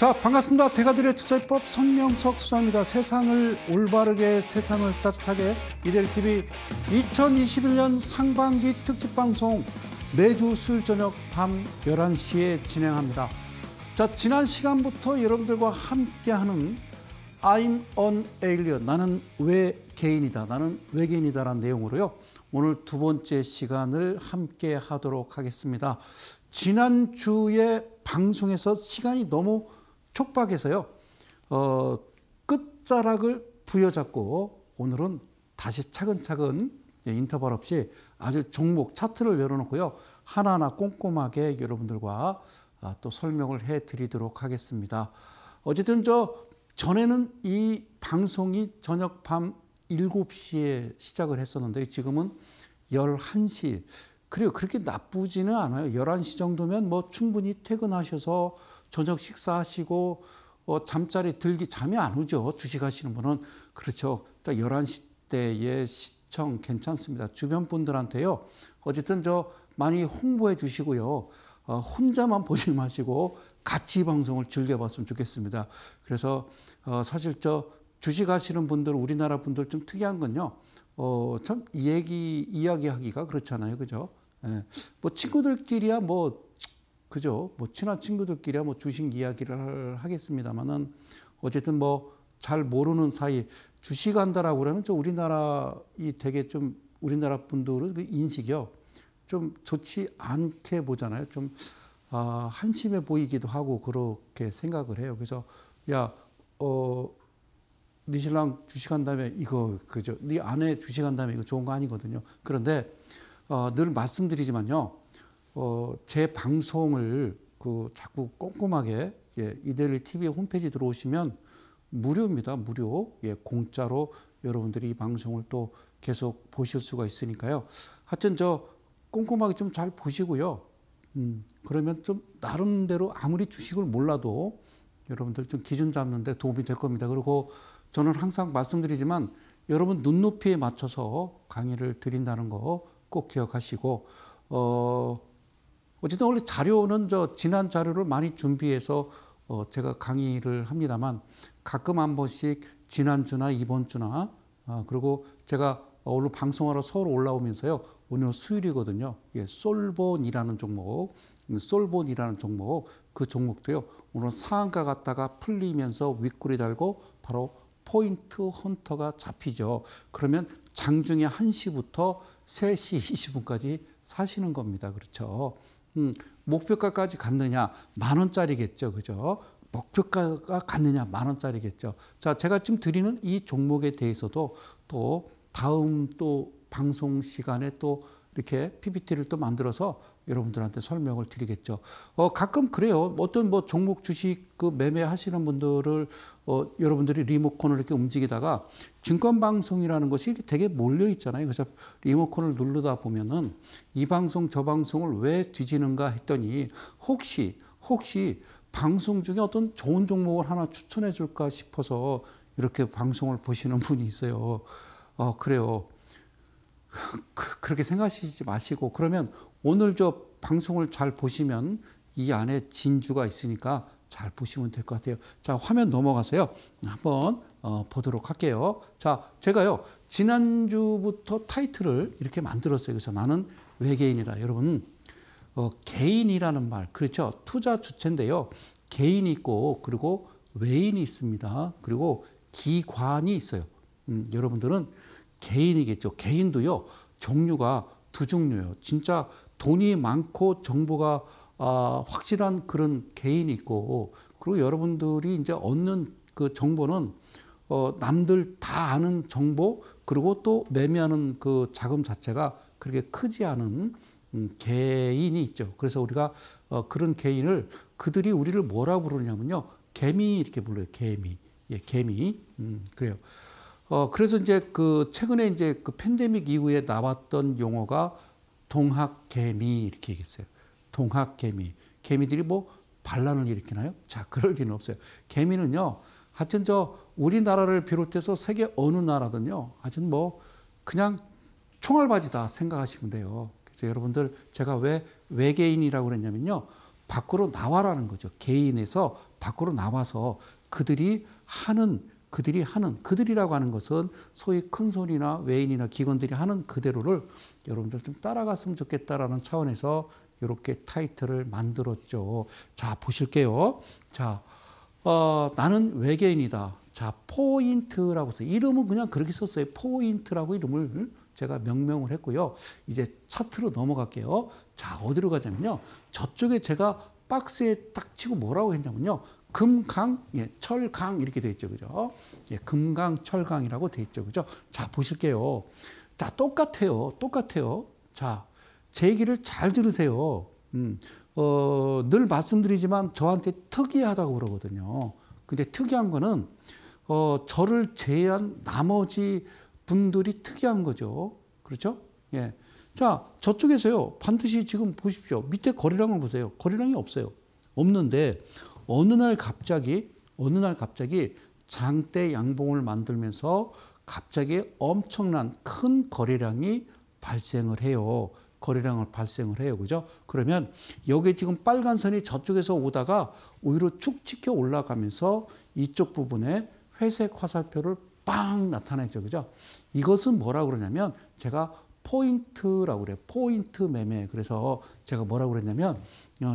자 반갑습니다. 대가들의 투자법 성명석 수사입니다. 세상을 올바르게 세상을 따뜻하게 이델 TV 2021년 상반기 특집 방송 매주 수요일 저녁 밤 11시에 진행합니다. 자 지난 시간부터 여러분들과 함께하는 I'm an alien 나는 왜 개인이다 나는 외계인이다라는 내용으로요. 오늘 두 번째 시간을 함께 하도록 하겠습니다. 지난주에 방송에서 시간이 너무 촉박해서요. 어, 끝자락을 부여잡고 오늘은 다시 차근차근 예, 인터벌 없이 아주 종목 차트를 열어놓고요. 하나하나 꼼꼼하게 여러분들과 아, 또 설명을 해 드리도록 하겠습니다. 어쨌든 저 전에는 이 방송이 저녁 밤 7시에 시작을 했었는데 지금은 11시. 그리고 그렇게 나쁘지는 않아요. 11시 정도면 뭐 충분히 퇴근하셔서 저녁 식사하시고 어, 잠자리 들기 잠이 안 오죠. 주식하시는 분은 그렇죠. 딱 11시 때에 시청 괜찮습니다. 주변 분들한테요. 어쨌든 저 많이 홍보해 주시고요. 어, 혼자만 보지 마시고 같이 방송을 즐겨봤으면 좋겠습니다. 그래서 어, 사실 저 주식하시는 분들 우리나라 분들 좀 특이한 건요. 어, 참 얘기 이야기하기가 그렇잖아요. 그죠? 예. 뭐 친구들끼리야 뭐 그죠? 뭐 친한 친구들끼리야 뭐 주식 이야기를 하겠습니다만은 어쨌든 뭐 잘 모르는 사이 주식 한다라고 그러면 좀 우리나라 이 되게 좀 우리나라 분들은 그 인식이요 좀 좋지 않게 보잖아요. 좀 아, 한심해 보이기도 하고 그렇게 생각을 해요. 그래서 야, 어, 니 신랑 주식한 다음에 이거 그죠? 네 아내 주식한 다음에 이거 좋은 거 아니거든요. 그런데 어, 늘 말씀드리지만요. 어, 제 방송을 그 자꾸 꼼꼼하게 예, 이데일리 TV 홈페이지 들어오시면 무료입니다. 무료. 예, 공짜로 여러분들이 이 방송을 또 계속 보실 수가 있으니까요. 하여튼 저 꼼꼼하게 좀 잘 보시고요. 음, 그러면 좀 나름대로 아무리 주식을 몰라도 여러분들 좀 기준 잡는 데 도움이 될 겁니다. 그리고 저는 항상 말씀드리지만 여러분 눈높이에 맞춰서 강의를 드린다는 거 꼭 기억하시고 어 어쨌든 원래 자료는 저 지난 자료를 많이 준비해서 어 제가 강의를 합니다만 가끔 한 번씩 지난주나 이번주나 아 그리고 제가 오늘 방송하러 서울 올라오면서요. 오늘 수요일이거든요. 예, 솔본이라는 종목, 음, 솔본이라는 종목, 그 종목도요. 오늘 상한가 갔다가 풀리면서 윗골이 달고 바로 포인트 헌터가 잡히죠. 그러면 장중에 1시부터 3시 20분까지 사시는 겁니다. 그렇죠. 음, 목표가까지 갔느냐 만 원짜리겠죠, 그죠? 목표가가 갔느냐 만 원짜리겠죠. 자, 제가 지금 드리는 이 종목에 대해서도 또 다음 또 방송 시간에 또 이렇게 PPT를 또 만들어서 여러분들한테 설명을 드리겠죠. 어, 가끔 그래요. 어떤 뭐 종목 주식 그 매매하시는 분들을 어, 여러분들이 리모컨을 이렇게 움직이다가 증권 방송이라는 것이 이렇게 되게 몰려 있잖아요. 그래서 리모컨을 누르다 보면은 이 방송 저 방송을 왜 뒤지는가 했더니 혹시 혹시 방송 중에 어떤 좋은 종목을 하나 추천해 줄까 싶어서 이렇게 방송을 보시는 분이 있어요. 어, 그래요. 그, 그렇게 생각하시지 마시고 그러면 오늘 저 방송을 잘 보시면 이 안에 진주가 있으니까 잘 보시면 될 것 같아요. 자, 화면 넘어가세요. 한번 어, 보도록 할게요. 자, 제가요, 지난주부터 타이틀을 이렇게 만들었어요. 그래서 나는 외계인이다. 여러분, 어, 개인이라는 말, 그렇죠. 투자 주체인데요. 개인이 있고, 그리고 외인이 있습니다. 그리고 기관이 있어요. 음, 여러분들은 개인이겠죠. 개인도요, 종류가 두 종류예요. 진짜 돈이 많고 정보가 아, 확실한 그런 개인이 있고, 그리고 여러분들이 이제 얻는 그 정보는 어, 남들 다 아는 정보, 그리고 또 매매하는 그 자금 자체가 그렇게 크지 않은 음, 개인이 있죠. 그래서 우리가 어, 그런 개인을 그들이 우리를 뭐라고 부르냐면요. 개미 이렇게 불러요. 개미. 예, 개미. 음, 그래요. 어, 그래서 이제 그 최근에 이제 그 팬데믹 이후에 나왔던 용어가 동학개미 이렇게 얘기했어요. 동학개미. 개미들이 뭐 반란을 일으키나요? 자, 그럴 리는 없어요. 개미는요, 하여튼 저 우리나라를 비롯해서 세계 어느 나라든요, 하여튼 뭐 그냥 총알바지다 생각하시면 돼요. 그래서 여러분들 제가 왜 외계인이라고 그랬냐면요, 밖으로 나와라는 거죠. 개인에서 밖으로 나와서 그들이 하는 그들이 하는 그들이라고 하는 것은 소위 큰 손이나 외인이나 기관들이 하는 그대로를 여러분들 좀 따라갔으면 좋겠다라는 차원에서 이렇게 타이틀을 만들었죠. 자 보실게요. 자 어, 나는 외계인이다. 자 포인트라고 써 이름은 그냥 그렇게 썼어요. 포인트라고 이름을 제가 명명을 했고요. 이제 차트로 넘어갈게요. 자 어디로 가냐면요. 저쪽에 제가 박스에 딱 치고 뭐라고 했냐면요. 금강, 예, 철강 이렇게 돼 있죠. 그죠? 예, 금강, 철강이라고 돼 있죠. 그죠? 자, 보실게요. 다 똑같아요. 똑같아요. 자, 제 얘기를 잘 들으세요. 음, 어, 늘 말씀드리지만 저한테 특이하다고 그러거든요. 근데 특이한 거는 어, 저를 제외한 나머지 분들이 특이한 거죠. 그렇죠? 예. 자, 저쪽에서요. 반드시 지금 보십시오. 밑에 거리랑을 보세요. 거리랑이 없어요. 없는데 어느 날 갑자기 어느 날 갑자기 장대 양봉을 만들면서 갑자기 엄청난 큰 거래량이 발생을 해요. 거래량을 발생을 해요. 그죠? 그러면 여기 지금 빨간 선이 저쪽에서 오다가 오히려 축 찍혀 올라가면서 이쪽 부분에 회색 화살표를 빵 나타내죠. 그죠? 이것은 뭐라 그러냐면 제가 포인트라고 그래요. 포인트 매매. 그래서 제가 뭐라 고 그랬냐면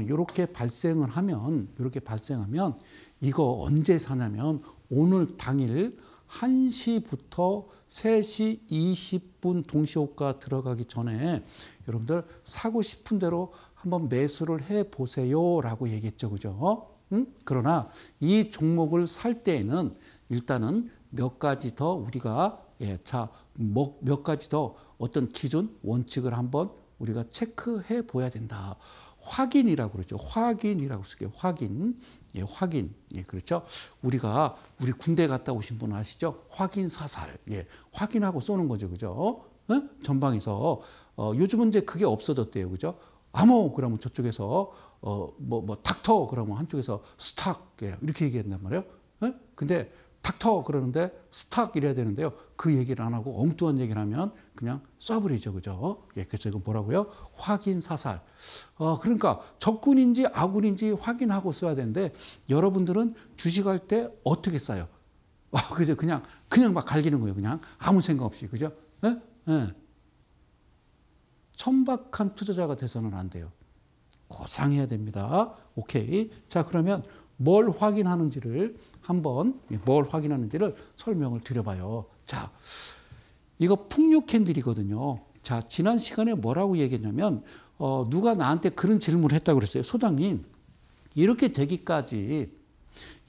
이렇게 어, 발생을 하면 이렇게 발생하면 이거 언제 사냐면 오늘 당일 1시부터 3시 20분 동시호가 들어가기 전에 여러분들 사고 싶은 대로 한번 매수를 해 보세요라고 얘기했죠. 그죠? 응? 그러나 이 종목을 살 때에는 일단은 몇 가지 더 우리가 예, 자, 뭐, 몇 가지 더 어떤 기준, 원칙을 한번 우리가 체크해 보야 된다. 확인이라고 그러죠. 확인이라고 쓰게 확인. 예, 확인. 예, 그렇죠. 우리가 우리 군대 갔다 오신 분 아시죠? 확인 사살. 예, 확인하고 쏘는 거죠. 그죠? 응? 전방에서 어, 요즘은 이제 그게 없어졌대요. 그죠? 암호 그러면 저쪽에서 어뭐뭐 뭐 닥터 그러면 한쪽에서 스탁 예, 이렇게 얘기했단 말이에요. 응? 근데 닥터 그러는데 스탁 이래야 되는데요. 그 얘기를 안 하고 엉뚱한 얘기를 하면 그냥 써버리죠. 그죠? 예, 그래서 이건 뭐라고요? 확인 사살. 어, 그러니까 적군인지 아군인지 확인하고 써야 되는데 여러분들은 주식할 때 어떻게 써요? 와, 어, 그죠? 그냥, 그냥 막 갈기는 거예요. 그냥 아무 생각 없이. 그죠? 예? 예. 천박한 투자자가 돼서는 안 돼요. 고상해야 됩니다. 오케이. 자, 그러면 뭘 확인하는지를 한번 예, 뭘 확인하는지를 설명을 드려봐요. 자, 이거 풍류 캔들이거든요. 자, 지난 시간에 뭐라고 얘기했냐면 어, 누가 나한테 그런 질문을 했다고 그랬어요. 소장님, 이렇게 되기까지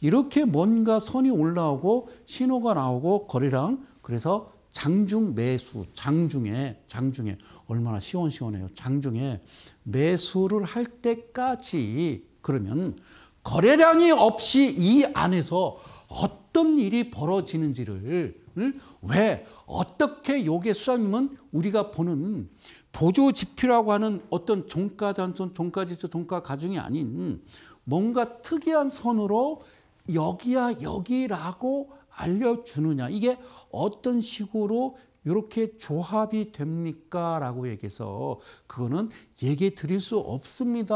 이렇게 뭔가 선이 올라오고 신호가 나오고 거래량 그래서 장중 매수, 장중에, 장중에, 얼마나 시원시원해요. 장중에 매수를 할 때까지, 그러면 거래량이 없이 이 안에서 어떤 일이 벌어지는지를 왜 어떻게 요게 수사님은 우리가 보는 보조 지표라고 하는 어떤 종가 단선, 종가 지수, 종가 가중이 아닌 뭔가 특이한 선으로 여기야 여기라고 알려주느냐. 이게 어떤 식으로 이렇게 조합이 됩니까? 라고 얘기해서 그거는 얘기 드릴 수 없습니다.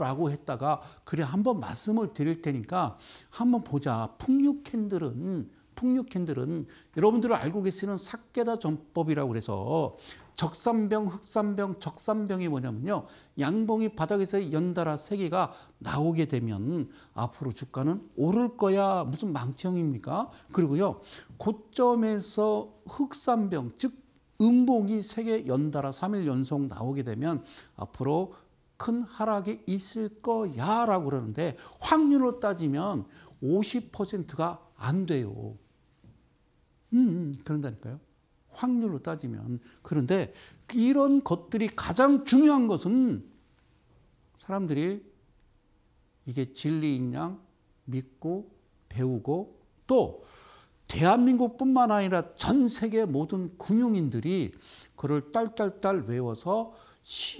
라고 했다가 그래 한번 말씀을 드릴 테니까 한번 보자. 풍류 캔들은 풍류 캔들은 여러분들 알고 계시는 사케다 전법이라고 그서 적산병, 흑산병, 적산병이 뭐냐면요. 양봉이 바닥에서 연달아 세 개가 나오게 되면 앞으로 주가는 오를 거야. 무슨 망치형입니까? 그리고요. 고점에서 흑산병, 즉 음봉이 세 개 연달아 삼일 연속 나오게 되면 앞으로 큰 하락이 있을 거야라고 그러는데 확률로 따지면 50%가 안 돼요. 음, 음 그런다니까요. 확률로 따지면. 그런데 이런 것들이 가장 중요한 것은 사람들이 이게 진리인 양 믿고 배우고 또 대한민국뿐만 아니라 전 세계 모든 금융인들이 그를 딸딸딸 외워서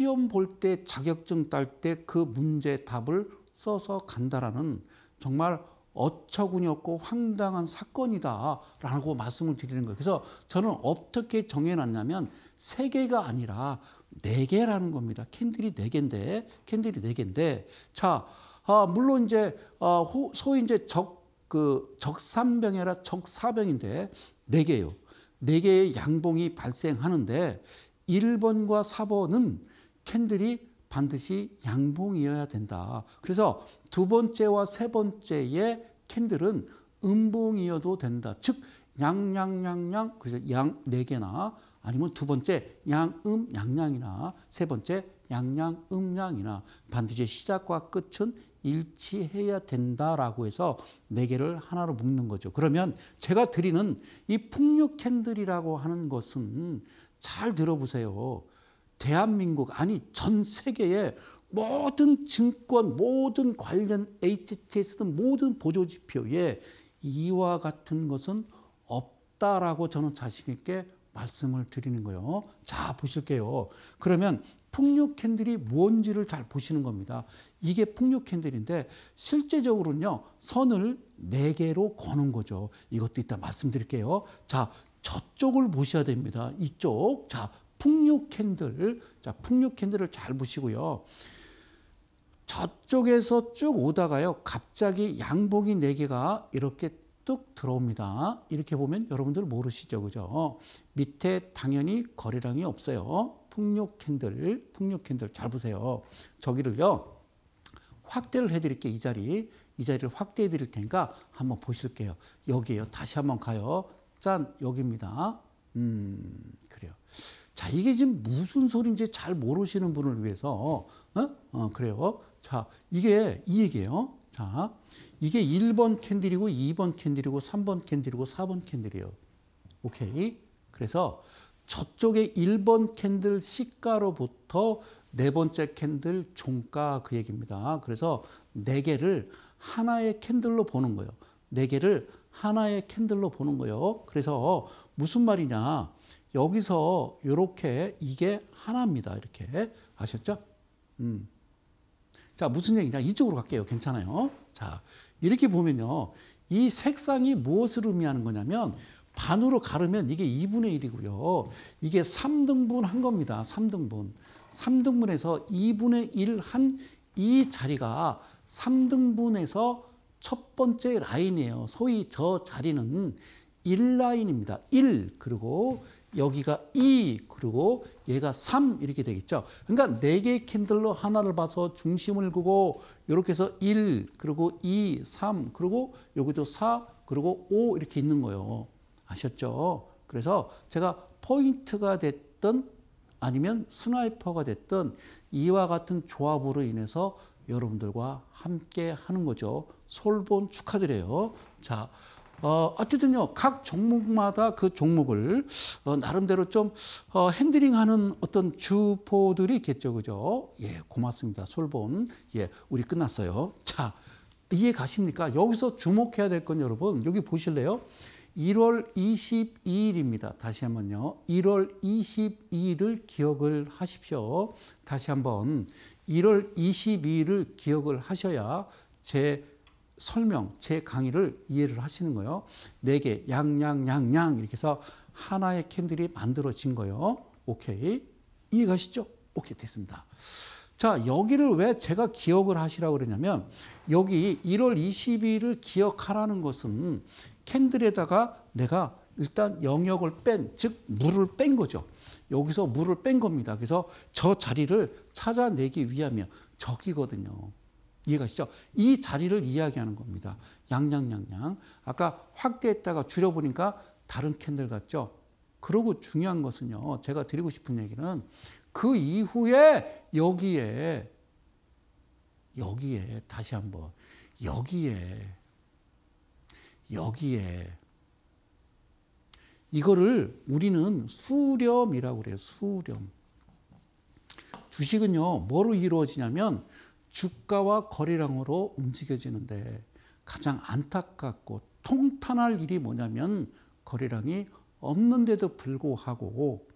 시험 볼 때 자격증 딸 때 그 문제 답을 써서 간다라는 정말 어처구니 없고 황당한 사건이다라고 말씀을 드리는 거예요. 그래서 저는 어떻게 정해놨냐면 세 개가 아니라 네 개라는 겁니다. 캔들이 네 개인데 캔들이 네 개인데 자 아, 물론 이제 아, 호, 소위 이제 적 그 적삼병이 라 적사병인데 네 개요. 네 개의 양봉이 발생하는데 1번과 4번은 캔들이 반드시 양봉이어야 된다. 그래서 두 번째와 세 번째의 캔들은 음봉이어도 된다. 즉 양양양양 그래서 양 네 개나 아니면 두 번째 양음 양양이나 세 번째 양양 음양이나 반드시 시작과 끝은 일치해야 된다라고 해서 네 개를 하나로 묶는 거죠. 그러면 제가 드리는 이 풍류 캔들이라고 하는 것은 잘 들어보세요. 대한민국 아니 전 세계의 모든 증권, 모든 관련 HTS든 모든 보조 지표에 이와 같은 것은 없다라고 저는 자신 있게 말씀을 드리는 거예요. 자, 보실게요. 그러면 풍력 캔들이 뭔지를 잘 보시는 겁니다. 이게 풍력 캔들인데 실제적으로는요. 선을 네개로 거는 거죠. 이것도 이따 말씀드릴게요. 자, 저쪽을 보셔야 됩니다. 이쪽. 자, 풍류 캔들, 자, 풍류 캔들을 잘 보시고요. 저쪽에서 쭉 오다가요, 갑자기 양복이 4개가 이렇게 뚝 들어옵니다. 이렇게 보면 여러분들 모르시죠, 그죠? 밑에 당연히 거래량이 없어요. 풍류 캔들, 풍류 캔들 잘 보세요. 저기를요, 확대를 해드릴게 이 자리, 이 자리를 확대해 드릴 테니까 한번 보실게요. 여기에요. 다시 한번 가요. 짠, 여기입니다. 음, 그래요. 자, 이게 지금 무슨 소리인지 잘 모르시는 분을 위해서, 어? 어, 그래요. 자, 이게 이 얘기예요. 자, 이게 1번 캔들이고 2번 캔들이고 3번 캔들이고 4번 캔들이에요. 오케이. 그래서 저쪽에 1번 캔들 시가로부터 네 번째 캔들 종가 그 얘기입니다. 그래서 네 개를 하나의 캔들로 보는 거예요. 네 개를 하나의 캔들로 보는 거예요. 그래서 무슨 말이냐? 여기서 이렇게 이게 하나입니다. 이렇게 아셨죠? 음. 자, 무슨 얘기냐? 이쪽으로 갈게요. 괜찮아요. 자, 이렇게 보면요. 이 색상이 무엇을 의미하는 거냐면 반으로 가르면 이게 2분의 1이고요. 이게 3등분 한 겁니다. 3등분. 3등분에서 2분의 1 한 이 자리가 3등분에서 첫 번째 라인이에요. 소위 저 자리는 1라인입니다. 1 그리고 여기가 2 그리고 얘가 3 이렇게 되겠죠. 그러니까 4개의 캔들로 하나를 봐서 중심을 그고 이렇게 해서 1 그리고 2 3 그리고 여기도 4 그리고 5 이렇게 있는 거예요. 아셨죠? 그래서 제가 포인트가 됐든 아니면 스나이퍼가 됐든 이와 같은 조합으로 인해서 여러분들과 함께 하는 거죠. 솔본 축하드려요. 자, 어, 어쨌든요, 각 종목마다 그 종목을 어, 나름대로 좀 어, 핸들링하는 어떤 주포들이 있겠죠, 그죠? 예, 고맙습니다. 솔본. 예, 우리 끝났어요. 자, 이해 가십니까? 여기서 주목해야 될 건 여러분, 여기 보실래요? 1월 22일입니다. 다시 한번요. 1월 22일을 기억을 하십시오. 다시 한번 1월 22일을 기억을 하셔야 제 설명, 제 강의를 이해를 하시는 거예요. 네 개, 양양양양 이렇게 해서 하나의 캔들이 만들어진 거예요. 오케이. 이해가시죠? 오케이, 됐습니다. 자, 여기를 왜 제가 기억을 하시라고 그러냐면 여기 1월 22일을 기억하라는 것은 캔들에다가 내가 일단 영역을 뺀, 즉 물을 뺀 거죠. 여기서 물을 뺀 겁니다. 그래서 저 자리를 찾아내기 위하면 저기거든요. 이해가시죠? 이 자리를 이야기하는 겁니다. 양양양양. 아까 확대했다가 줄여보니까 다른 캔들 같죠? 그러고 중요한 것은요. 제가 드리고 싶은 얘기는 그 이후에 여기에 여기에 다시 한번 여기에 여기에 이거를 우리는 수렴이라고 그래요. 수렴. 주식은요, 뭐로 이루어지냐면 주가와 거래량으로 움직여지는데 가장 안타깝고 통탄할 일이 뭐냐면 거래량이 없는데도 불구하고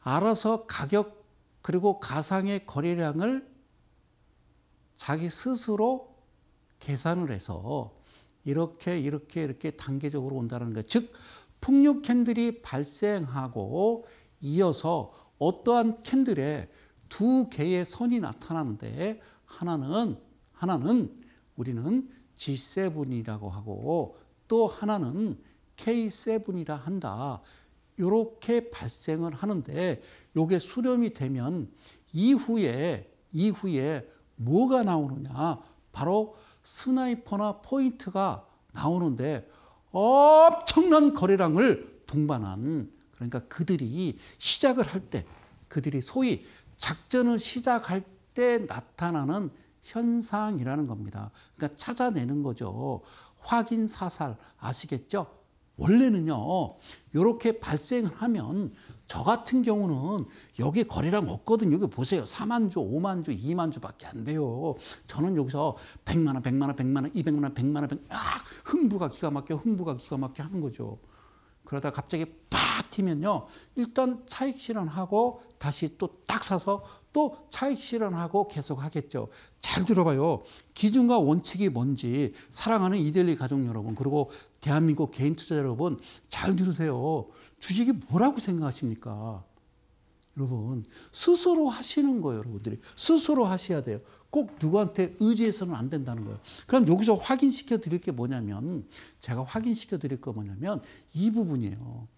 알아서 가격 그리고 가상의 거래량을 자기 스스로 계산을 해서 이렇게 이렇게 이렇게 단계적으로 온다는 것. 즉 풍류 캔들이 발생하고 이어서 어떠한 캔들에 두 개의 선이 나타나는데 하나는 하나는 우리는 G7이라고 하고 또 하나는 K7이라 한다. 이렇게 발생을 하는데 이게 수렴이 되면 이후에 이후에 뭐가 나오느냐? 바로 스나이퍼나 포인트가 나오는데 엄청난 거래량을 동반한 그러니까 그들이 시작을 할 때 그들이 소위 작전을 시작할 때 나타나는 현상이라는 겁니다. 그러니까 찾아내는 거죠. 확인 사살 아시겠죠? 원래는요, 이렇게 발생을 하면 저 같은 경우는 여기 거리랑 없거든요. 여기 보세요. 4만 주, 5만 주, 2만 주밖에 안 돼요. 저는 여기서 100만 원, 100만 원, 100만 원, 200만 원, 100만 원, 100만 원, 아, 흥부가 기가 막혀, 흥부가 기가 막혀 하는 거죠. 그러다 갑자기 팍 튀면요. 일단 차익 실현하고 다시 또 딱 사서 또 차익 실현하고 계속 하겠죠. 잘 들어봐요. 기준과 원칙이 뭔지 사랑하는 이델리 가족 여러분 그리고 대한민국 개인 투자 여러분 잘 들으세요. 주식이 뭐라고 생각하십니까? 여러분 스스로 하시는 거예요, 여러분들이 스스로 하셔야 돼요. 꼭 누구한테 의지해서는 안 된다는 거예요. 그럼 여기서 확인시켜 드릴 게 뭐냐면 제가 확인시켜 드릴 거 뭐냐면 이 부분이에요.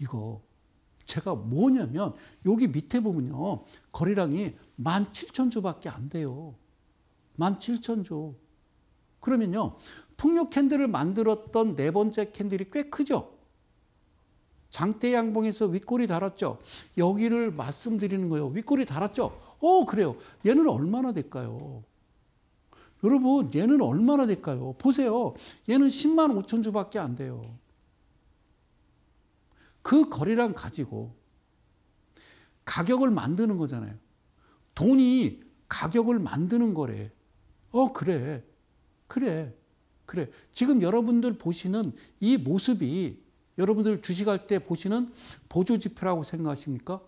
이거 제가 뭐냐면 여기 밑에 보면요. 거리량이 17,000조밖에 안 돼요. 17,000조. 그러면요. 풍력 캔들을 만들었던 네 번째 캔들이 꽤 크죠. 장대양봉에서 윗골이 달았죠. 여기를 말씀드리는 거예요. 윗골이 달았죠. 어 그래요. 얘는 얼마나 될까요? 여러분 얘는 얼마나 될까요? 보세요. 얘는 10만 5천 주밖에 안 돼요. 그 거리랑 가지고 가격을 만드는 거잖아요. 돈이 가격을 만드는 거래. 어 그래. 그래. 그래. 지금 여러분들 보시는 이 모습이 여러분들 주식할 때 보시는 보조지표라고 생각하십니까?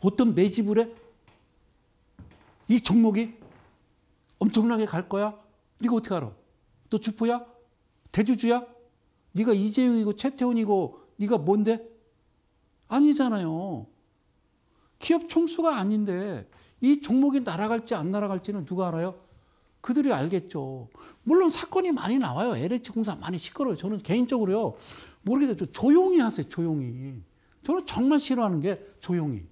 어떤 매집을 해? 이 종목이 엄청나게 갈 거야? 네가 어떻게 알아? 너 주포야? 대주주야? 네가 이재용이고 최태원이고 네가 뭔데? 아니잖아요. 기업 총수가 아닌데 이 종목이 날아갈지 안 날아갈지는 누가 알아요? 그들이 알겠죠. 물론 사건이 많이 나와요. LH공사 많이 시끄러워요. 저는 개인적으로요. 모르겠어요. 조용히 하세요. 조용히. 저는 정말 싫어하는 게 조용히.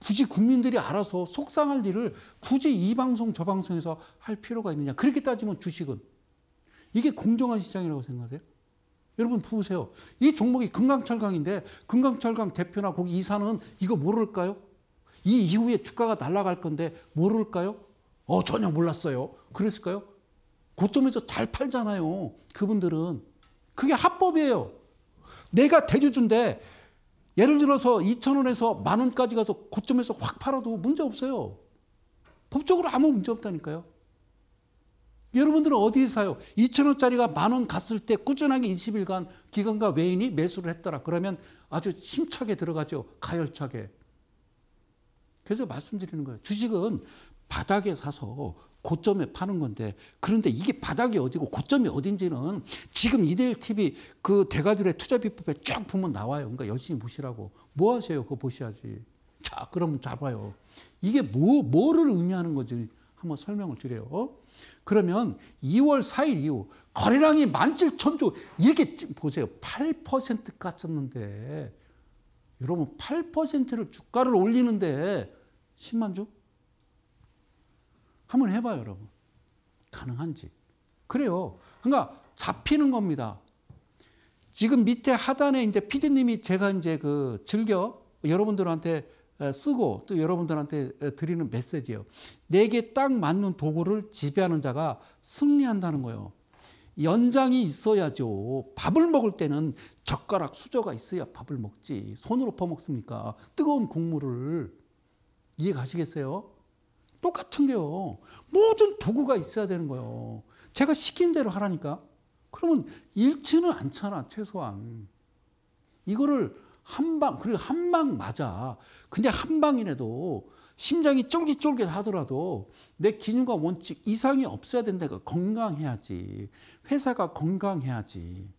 굳이 국민들이 알아서 속상할 일을 굳이 이 방송 저 방송에서 할 필요가 있느냐. 그렇게 따지면 주식은 이게 공정한 시장이라고 생각하세요? 여러분 보세요. 이 종목이 금강철강인데 금강철강 대표나 거기 이사는 이거 모를까요? 이 이후에 주가가 날아갈 건데 모를까요? 어 전혀 몰랐어요. 그랬을까요? 고점에서 잘 팔잖아요. 그분들은 그게 합법이에요. 내가 대주주인데 예를 들어서 2천원에서 만원까지 가서 고점에서 확 팔아도 문제없어요. 법적으로 아무 문제없다니까요. 여러분들은 어디에 사요? 2천원짜리가 만원 갔을 때 꾸준하게 20일간 기관과 외인이 매수를 했더라. 그러면 아주 힘차게 들어가죠. 가열차게. 그래서 말씀드리는 거예요. 주식은 바닥에 사서 고점에 파는 건데 그런데 이게 바닥이 어디고 고점이 어딘지는 지금 이데일 TV 그 대가들의 투자 비법에 쫙 보면 나와요. 그러니까 열심히 보시라고. 뭐 하세요? 그거 보셔야지. 자, 그럼 잡아요. 이게 뭐, 뭐를 의미하는 거지 한번 설명을 드려요. 어? 그러면 2월 4일 이후 거래량이 17,000조 이렇게 보세요. 8% 갔었는데 여러분 8%를 주가를 올리는데 10만 조? 한번 해봐요, 여러분. 가능한지. 그래요. 그러니까 잡히는 겁니다. 지금 밑에 하단에 이제 피디님이 제가 이제 그 즐겨 여러분들한테 쓰고 또 여러분들한테 드리는 메시지예요. 내게 네 딱 맞는 도구를 지배하는 자가 승리한다는 거예요. 연장이 있어야죠. 밥을 먹을 때는 젓가락 수저가 있어야 밥을 먹지. 손으로 퍼먹습니까? 뜨거운 국물을 이해 가시겠어요? 똑같은 게요. 모든 도구가 있어야 되는 거예요. 제가 시킨 대로 하라니까. 그러면 잃지는 않잖아, 최소한. 이거를 한 방, 그리고 한 방 맞아. 근데 한 방이라도 심장이 쫄깃쫄깃 하더라도 내기능과 원칙 이상이 없어야 된다니까 건강해야지. 회사가 건강해야지.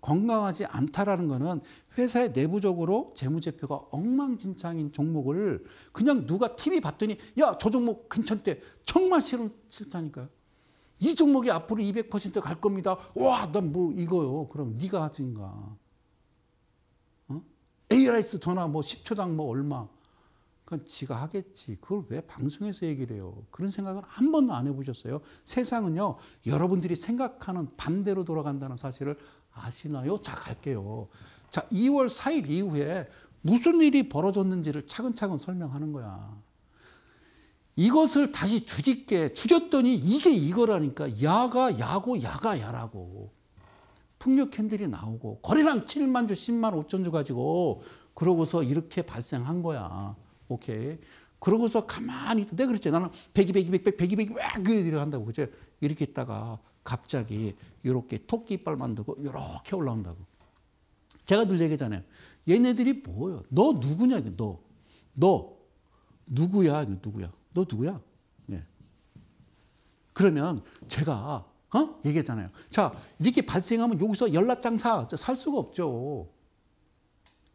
건강하지 않다라는 거는 회사의 내부적으로 재무제표가 엉망진창인 종목을 그냥 누가 TV 봤더니 야, 저 종목 괜찮대. 정말 싫다니까요이 종목이 앞으로 200%갈 겁니다. 와, 난 뭐 이거요. 그럼 네가 하든가. 어? ARS 전화 뭐 10초당 뭐 얼마. 그건 지가 하겠지. 그걸 왜 방송에서 얘기를 해요? 그런 생각을 한 번도 안 해보셨어요? 세상은요, 여러분들이 생각하는 반대로 돌아간다는 사실을 아시나요? 자, 갈게요. 자, 2월 4일 이후에 무슨 일이 벌어졌는지를 차근차근 설명하는 거야. 이것을 다시 주짓게 줄였더니 이게 이거라니까. 야가 야고 야가 야라고. 풍류 캔들이 나오고 거래량 7만 주, 10만 5천 주 가지고 그러고서 이렇게 발생한 거야. 오케이. 그러고서 가만히 있다. 내가 그랬지. 나는 백이, 백이, 백이, 백이, 백이, 왜그 이래간다고. 그죠? 이렇게 있다가 갑자기 이렇게 토끼 이빨 만들고 이렇게 올라온다고. 제가 늘 얘기하잖아요. 얘네들이 뭐예요? 너 누구냐? 이거 너. 너. 누구야? 누구야? 너 누구야? 네. 그러면 제가, 어? 얘기했잖아요. 자, 이렇게 발생하면 여기서 연락장사 살 수가 없죠.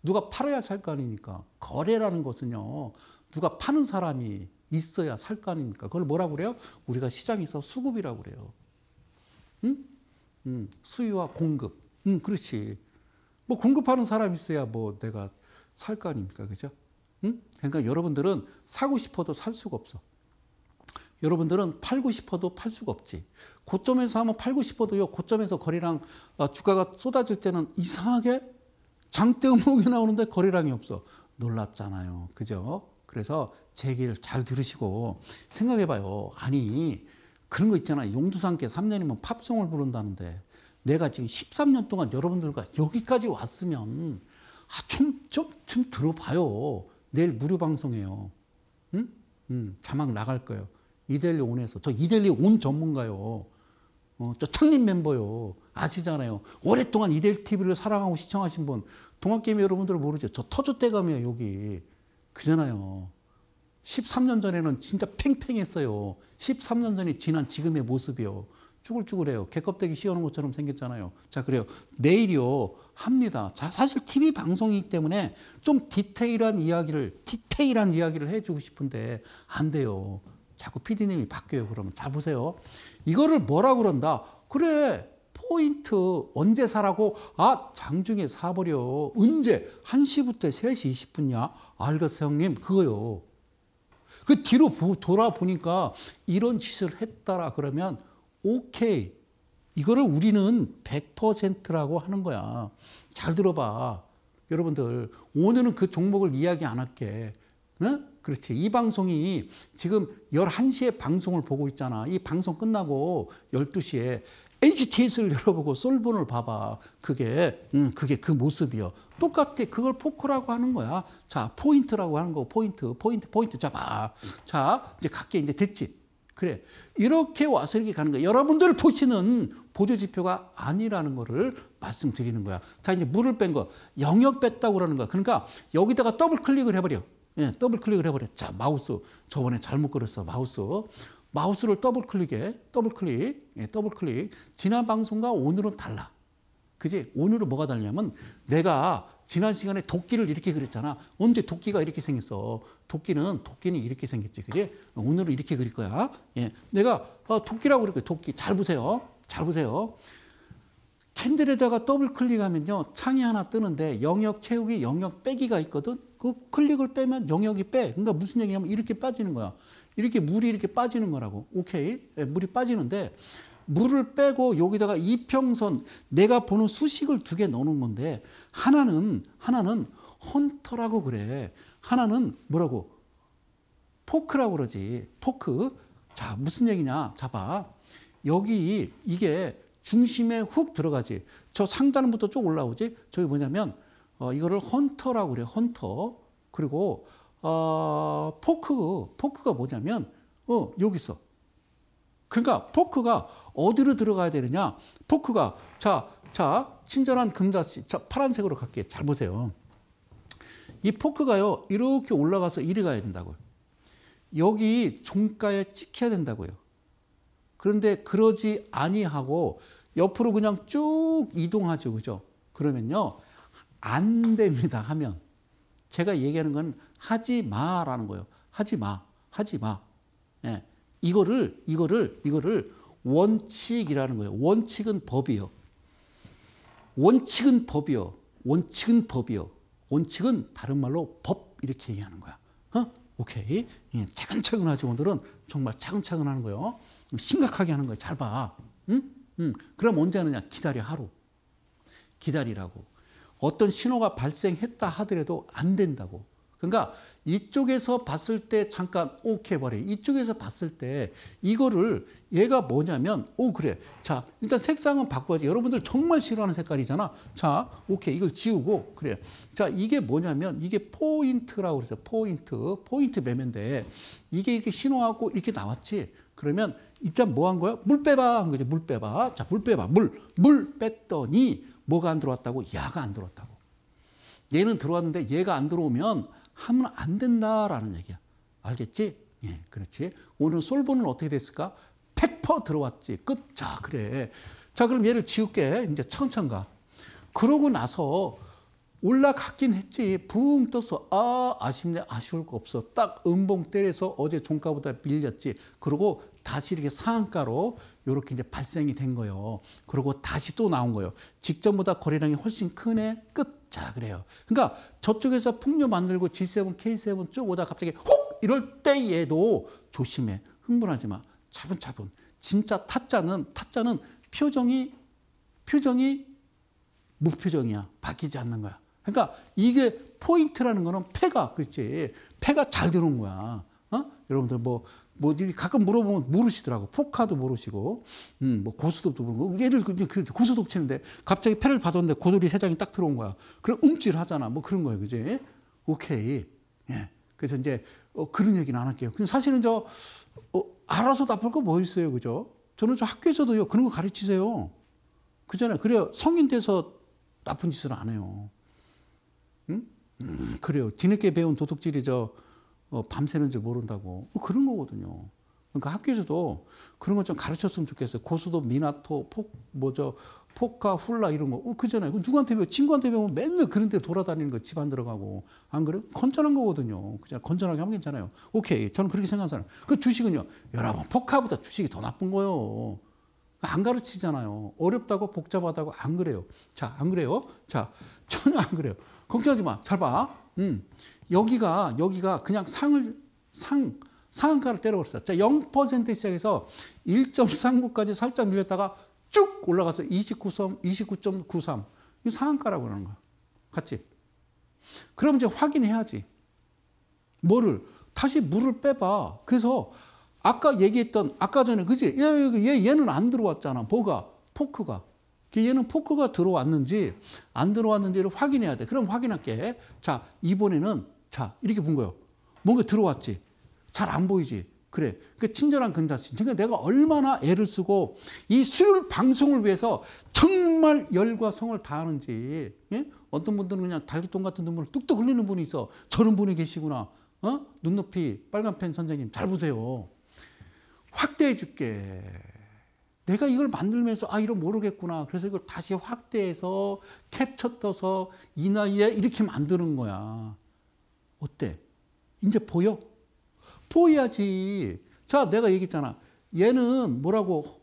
누가 팔아야 살 거 아닙니까? 거래라는 것은요, 누가 파는 사람이 있어야 살 거 아닙니까? 그걸 뭐라고 그래요? 우리가 시장에서 수급이라고 그래요. 응? 응, 수요와 공급. 응, 그렇지. 뭐 공급하는 사람 있어야 뭐 내가 살 거 아닙니까? 그죠? 응? 그러니까 여러분들은 사고 싶어도 살 수가 없어. 여러분들은 팔고 싶어도 팔 수가 없지. 고점에서 한번 팔고 싶어도요, 고점에서 거래량, 아, 주가가 쏟아질 때는 이상하게 장대 음목이 나오는데 거래량이 없어. 놀랍잖아요. 그죠? 그래서 제 얘기를 잘 들으시고 생각해 봐요. 아니, 그런 거 있잖아요. 용두상께 3년이면 팝송을 부른다는데 내가 지금 13년 동안 여러분들과 여기까지 왔으면 아, 좀, 좀, 좀 들어봐요. 내일 무료 방송해요. 응? 응, 자막 나갈 거예요. 이델리 온에서. 저 이델리 온 전문가요. 어, 저 창립 멤버요. 아시잖아요. 오랫동안 이델 TV를 사랑하고 시청하신 분, 동학개미 여러분들 모르죠. 저 터줏대감이에요, 여기. 그잖아요. 13년 전에는 진짜 팽팽했어요. 13년 전이 지난 지금의 모습이요. 쭈글쭈글해요. 개껍데기 씌우는 것처럼 생겼잖아요. 자, 그래요. 내일이요. 합니다. 자, 사실 TV 방송이기 때문에 좀 디테일한 이야기를, 디테일한 이야기를 해주고 싶은데 안 돼요. 자꾸 PD님이 바뀌어요. 그러면. 자, 보세요. 이거를 뭐라 그런다? 그래. 포인트 언제 사라고? 아, 장중에 사버려. 언제? 1시부터 3시 20분이야. 알겠어, 요 형님. 그거요. 그 뒤로 돌아보니까 이런 짓을 했다라 그러면 오케이. 이거를 우리는 100%라고 하는 거야. 잘 들어봐. 여러분들, 오늘은 그 종목을 이야기 안 할게. 응? 그렇지. 이 방송이 지금 11시에 방송을 보고 있잖아. 이 방송 끝나고 12시에 HTS를 열어보고 솔본을 봐봐. 그게, 음, 그게 그 모습이요. 똑같아. 그걸 포크라고 하는 거야. 자, 포인트라고 하는 거. 포인트, 포인트, 포인트. 자, 봐. 자, 이제 각게 이제 됐지. 그래. 이렇게 와서 이렇게 가는 거야. 여러분들 보시는 보조 지표가 아니라는 거를 말씀드리는 거야. 자, 이제 물을 뺀 거. 영역 뺐다고 그러는 거야. 그러니까 여기다가 더블 클릭을 해버려. 예, 더블 클릭을 해버려. 자, 마우스. 저번에 잘못 걸었어. 마우스. 마우스를 더블 클릭해. 더블 클릭. 예, 더블 클릭. 지난 방송과 오늘은 달라. 그지? 오늘은 뭐가 달냐면 내가 지난 시간에 도끼를 이렇게 그렸잖아. 언제 도끼가 이렇게 생겼어? 도끼는 도끼는 이렇게 생겼지. 그지? 오늘은 이렇게 그릴 거야. 예. 내가 어, 도끼라고 그릴 게야 도끼. 잘 보세요. 잘 보세요. 캔들에다가 더블 클릭하면요. 창이 하나 뜨는데 영역 채우기, 영역 빼기가 있거든. 그 클릭을 빼면 영역이 빼. 그러니까 무슨 얘기냐면 이렇게 빠지는 거야. 이렇게 물이 이렇게 빠지는 거라고. 오케이. 예, 물이 빠지는데 물을 빼고 여기다가 이평선 내가 보는 수식을 두 개 넣는 건데 하나는 하나는 헌터라고 그래. 하나는 뭐라고? 포크라고 그러지. 포크. 자, 무슨 얘기냐? 잡아. 여기 이게 중심에 훅 들어가지. 저 상단부터 쭉 올라오지. 저기 뭐냐면 어 이거를 헌터라고 그래. 헌터. 그리고 어, 포크, 포크가 뭐냐면, 어, 여기서. 그러니까 포크가 어디로 들어가야 되느냐? 포크가, 자, 자, 친절한 금자씨, 자, 파란색으로 갈게요. 잘 보세요. 이 포크가요, 이렇게 올라가서 이리 가야 된다고요. 여기 종가에 찍혀야 된다고요. 그런데 그러지 아니하고 옆으로 그냥 쭉 이동하죠. 그죠? 그러면요. 안 됩니다. 하면. 제가 얘기하는 건 하지 마라는 거예요. 하지 마. 하지 마. 예. 이거를 이거를 이거를 원칙이라는 거예요. 원칙은 법이요. 원칙은 법이요. 원칙은 법이요. 원칙은 다른 말로 법 이렇게 얘기하는 거야. 어? 오케이. 예, 차근차근 하지 오늘은 정말 차근차근 하는 거예요. 심각하게 하는 거예요. 잘 봐. 응? 응. 그럼 언제 하느냐? 기다려 하루. 기다리라고. 어떤 신호가 발생했다 하더라도 안 된다고. 그러니까 이쪽에서 봤을 때 잠깐 오케이 버려. 이쪽에서 봤을 때 이거를 얘가 뭐냐면 오 그래. 자 일단 색상은 바꿔야지. 여러분들 정말 싫어하는 색깔이잖아. 자 오케이 이걸 지우고 그래. 자 이게 뭐냐면 이게 포인트라고 그래서 포인트 포인트 매매인데 이게 이렇게 신호하고 이렇게 나왔지. 그러면 일단 뭐한 거야? 물 빼봐 한 거지. 물 빼봐. 자 물 빼봐. 물물 물 뺐더니 뭐가 안 들어왔다고? 야가 안 들어왔다고. 얘는 들어왔는데 얘가 안 들어오면 하면 안 된다라는 얘기야. 알겠지? 예, 그렇지. 오늘 솔보는 어떻게 됐을까? 페퍼 들어왔지. 끝. 자, 그래. 자, 그럼 얘를 지울게. 이제 천천가. 그러고 나서 올라갔긴 했지. 붕 떠서 아 아쉽네 아쉬울 거 없어. 딱 음봉 때려서 어제 종가보다 밀렸지. 그리고 다시 이렇게 상한가로 이렇게 이제 발생이 된 거예요. 그리고 다시 또 나온 거예요. 직전보다 거래량이 훨씬 크네. 끝. 자, 그래요. 그러니까 저쪽에서 풍요 만들고 G7, K7 쭉 오다 갑자기 혹! 이럴 때에도 조심해. 흥분하지 마. 차분차분. 진짜 타짜는, 타짜는 표정이, 표정이 무표정이야. 바뀌지 않는 거야. 그러니까 이게 포인트라는 거는 패가, 그렇지. 패가 잘 들어온 거야. 여러분들 뭐, 뭐, 가끔 물어보면 모르시더라고. 포카도 모르시고, 음, 뭐, 고스톱도 모르고. 얘를 그, 그 고스톱 치는데 갑자기 패를 받았는데 고돌이 세 장이 딱 들어온 거야. 그럼 움찔 하잖아. 뭐 그런 거예요. 그지? 오케이. 예. 그래서 이제, 어, 그런 얘기는 안 할게요. 근데 사실은 저, 어, 알아서 나쁠 거 뭐 있어요. 그죠? 저는 저 학교에서도요, 그런 거 가르치세요. 그잖아요. 그래요. 성인 돼서 나쁜 짓을 안 해요. 음? 음, 그래요. 뒤늦게 배운 도둑질이 저, 어, 밤새는 줄 모른다고 뭐 그런 거거든요. 그러니까 학교에서도 그런 것좀 가르쳤으면 좋겠어요. 고수도 미나토, 폭, 뭐죠, 폭카 훌라 이런 거. 어, 그잖아요. 누구한테 배워? 친구한테 배우면 맨날 그런 데 돌아다니는 거, 집안 들어가고. 안 그래요? 건전한 거거든요. 그냥 건전하게 하면 괜찮아요. 오케이. 저는 그렇게 생각하는 사람. 그 주식은요. 여러분, 폭카보다 주식이 더 나쁜 거예요. 안 가르치잖아요. 어렵다고 복잡하다고 안 그래요. 자, 안 그래요. 자, 전혀 안 그래요. 걱정하지 마. 잘 봐. 음. 여기가 여기가 그냥 상을 상 상한가를 때려버렸어요. 자, 0% 시작해서 1.39까지 살짝 밀렸다가 쭉 올라가서 2 9 29.93. 이 상한가라고 그러는 거야. 같이 그럼 이제 확인해야지. 뭐를? 다시 물을 빼봐. 그래서 아까 얘기했던, 아까 전에, 그지? 얘, 얘, 는안 들어왔잖아. 뭐가? 포크가. 그 얘는 포크가 들어왔는지 안 들어왔는지를 확인해야 돼. 그럼 확인할게. 자, 이번에는 자, 이렇게 본 거예요. 뭔가 들어왔지. 잘 안 보이지. 그래. 그 친절한 근자씨. 그러니까 내가 얼마나 애를 쓰고 이수요일 방송을 위해서 정말 열과 성을 다하는지. 예? 어떤 분들은 그냥 달기똥 같은 눈물을 뚝뚝 흘리는 분이 있어. 저런 분이 계시구나. 어? 눈높이 빨간 펜 선생님 잘 보세요. 확대해 줄게. 내가 이걸 만들면서 아 이런 모르겠구나. 그래서 이걸 다시 확대해서 캡쳐 떠서 이 나이에 이렇게 만드는 거야. 어때? 이제 보여? 보여야지. 자, 내가 얘기했잖아. 얘는 뭐라고?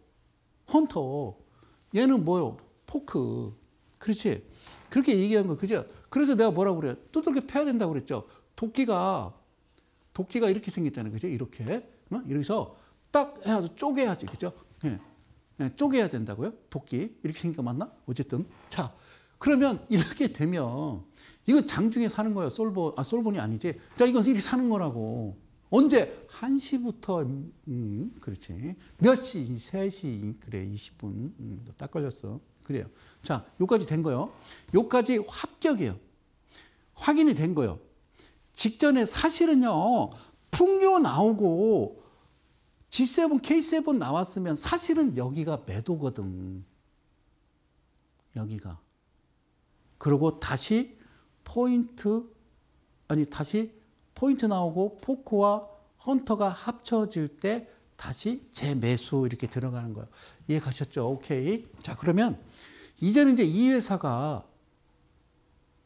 헌터. 얘는 뭐요? 포크. 그렇지? 그렇게 얘기한 거, 그죠? 그래서 내가 뭐라고 그래 두들겨 패야 된다고 그랬죠? 도끼가, 도끼가 이렇게 생겼잖아요. 그죠? 이렇게. 어? 이래서 딱 해가지고 쪼개야지. 그죠? 예. 예, 쪼개야 된다고요? 도끼. 이렇게 생긴 거 맞나? 어쨌든. 자, 그러면 이렇게 되면 이거 장중에 사는 거예요. 솔보, 아, 솔본이 아니지. 자, 이건 이렇게 사는 거라고. 언제? 1시부터, 음, 음, 그렇지. 몇 시? 3시. 그래, 20분. 음, 딱 걸렸어. 그래요. 자, 요까지 된 거요. 요까지 합격이에요. 확인이 된 거요. 직전에 사실은요, 풍요 나오고 G7, K7 나왔으면 사실은 여기가 매도거든. 여기가. 그리고 다시 포인트 아니 다시 포인트 나오고 포크와 헌터가 합쳐질 때 다시 재매수 이렇게 들어가는 거예요. 이해 가셨죠? 오케이. 자 그러면 이제는 이제 이 회사가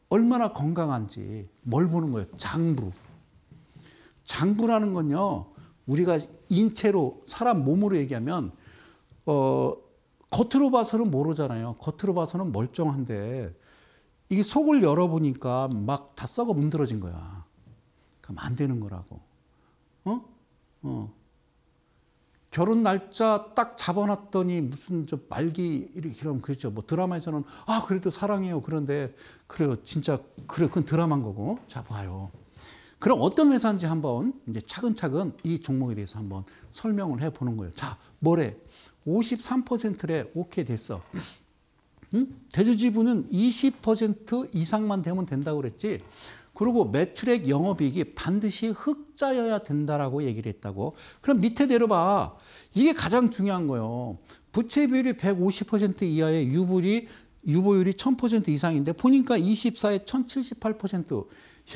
얼마나 건강한지 뭘 보는 거예요? 장부. 장부라는 건요. 우리가 인체로 사람 몸으로 얘기하면 어 겉으로 봐서는 모르잖아요. 겉으로 봐서는 멀쩡한데 이게 속을 열어보니까 막 다 썩어 문드러진 거야. 그럼 안 되는 거라고. 어? 어. 결혼 날짜 딱 잡아놨더니 무슨 저 말기 이렇게 하면 그렇죠. 뭐 드라마에서는 아 그래도 사랑해요. 그런데 그래요. 진짜 그래 그건 드라마인 거고 잡아요. 그럼 어떤 회사인지 한번 이제 차근차근 이 종목에 대해서 한번 설명을 해 보는 거예요. 자, 뭐래? 53%래 오케이 됐어. 응? 대주지분은 20% 이상만 되면 된다고 그랬지. 그리고 매출액 영업이익이 반드시 흑자여야 된다라고 얘기를 했다고. 그럼 밑에 내려봐. 이게 가장 중요한 거예요. 부채 비율이 150% 이하의 유불이 유보율이 1000% 이상인데 보니까 24에 1078%.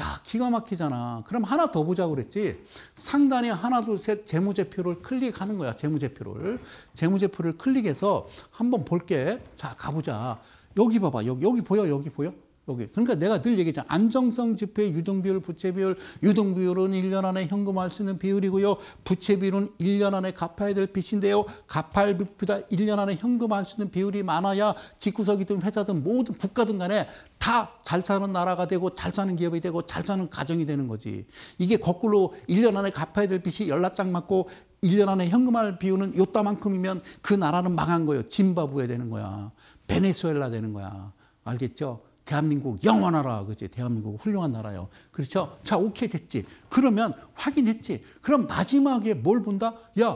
야, 기가 막히잖아. 그럼 하나 더 보자고 그랬지. 상단에 하나, 둘, 셋 재무제표를 클릭하는 거야. 재무제표를. 재무제표를 클릭해서 한번 볼게. 자, 가보자. 여기 봐봐. 여기, 여기 보여? 여기 보여? 여기. 그러니까 내가 늘 얘기했잖아. 안정성 지표의 유동 비율, 부채 비율, 유동 비율은 1년 안에 현금할 수 있는 비율이고요. 부채 비율은 1년 안에 갚아야 될 빚인데요. 갚을 빚보다 1년 안에 현금할 수 있는 비율이 많아야 직구석이든 회사든 모든 국가든 간에 다 잘 사는 나라가 되고 잘 사는 기업이 되고 잘 사는 가정이 되는 거지. 이게 거꾸로 1년 안에 갚아야 될 빚이 연락장 맞고 1년 안에 현금할 비율은 요따만큼이면 그 나라는 망한 거예요. 짐바브웨 되는 거야. 베네수엘라 되는 거야. 알겠죠? 대한민국 영원하라. 그지 대한민국 훌륭한 나라요. 그렇죠? 자, 오케이 됐지. 그러면 확인했지. 그럼 마지막에 뭘 본다? 야,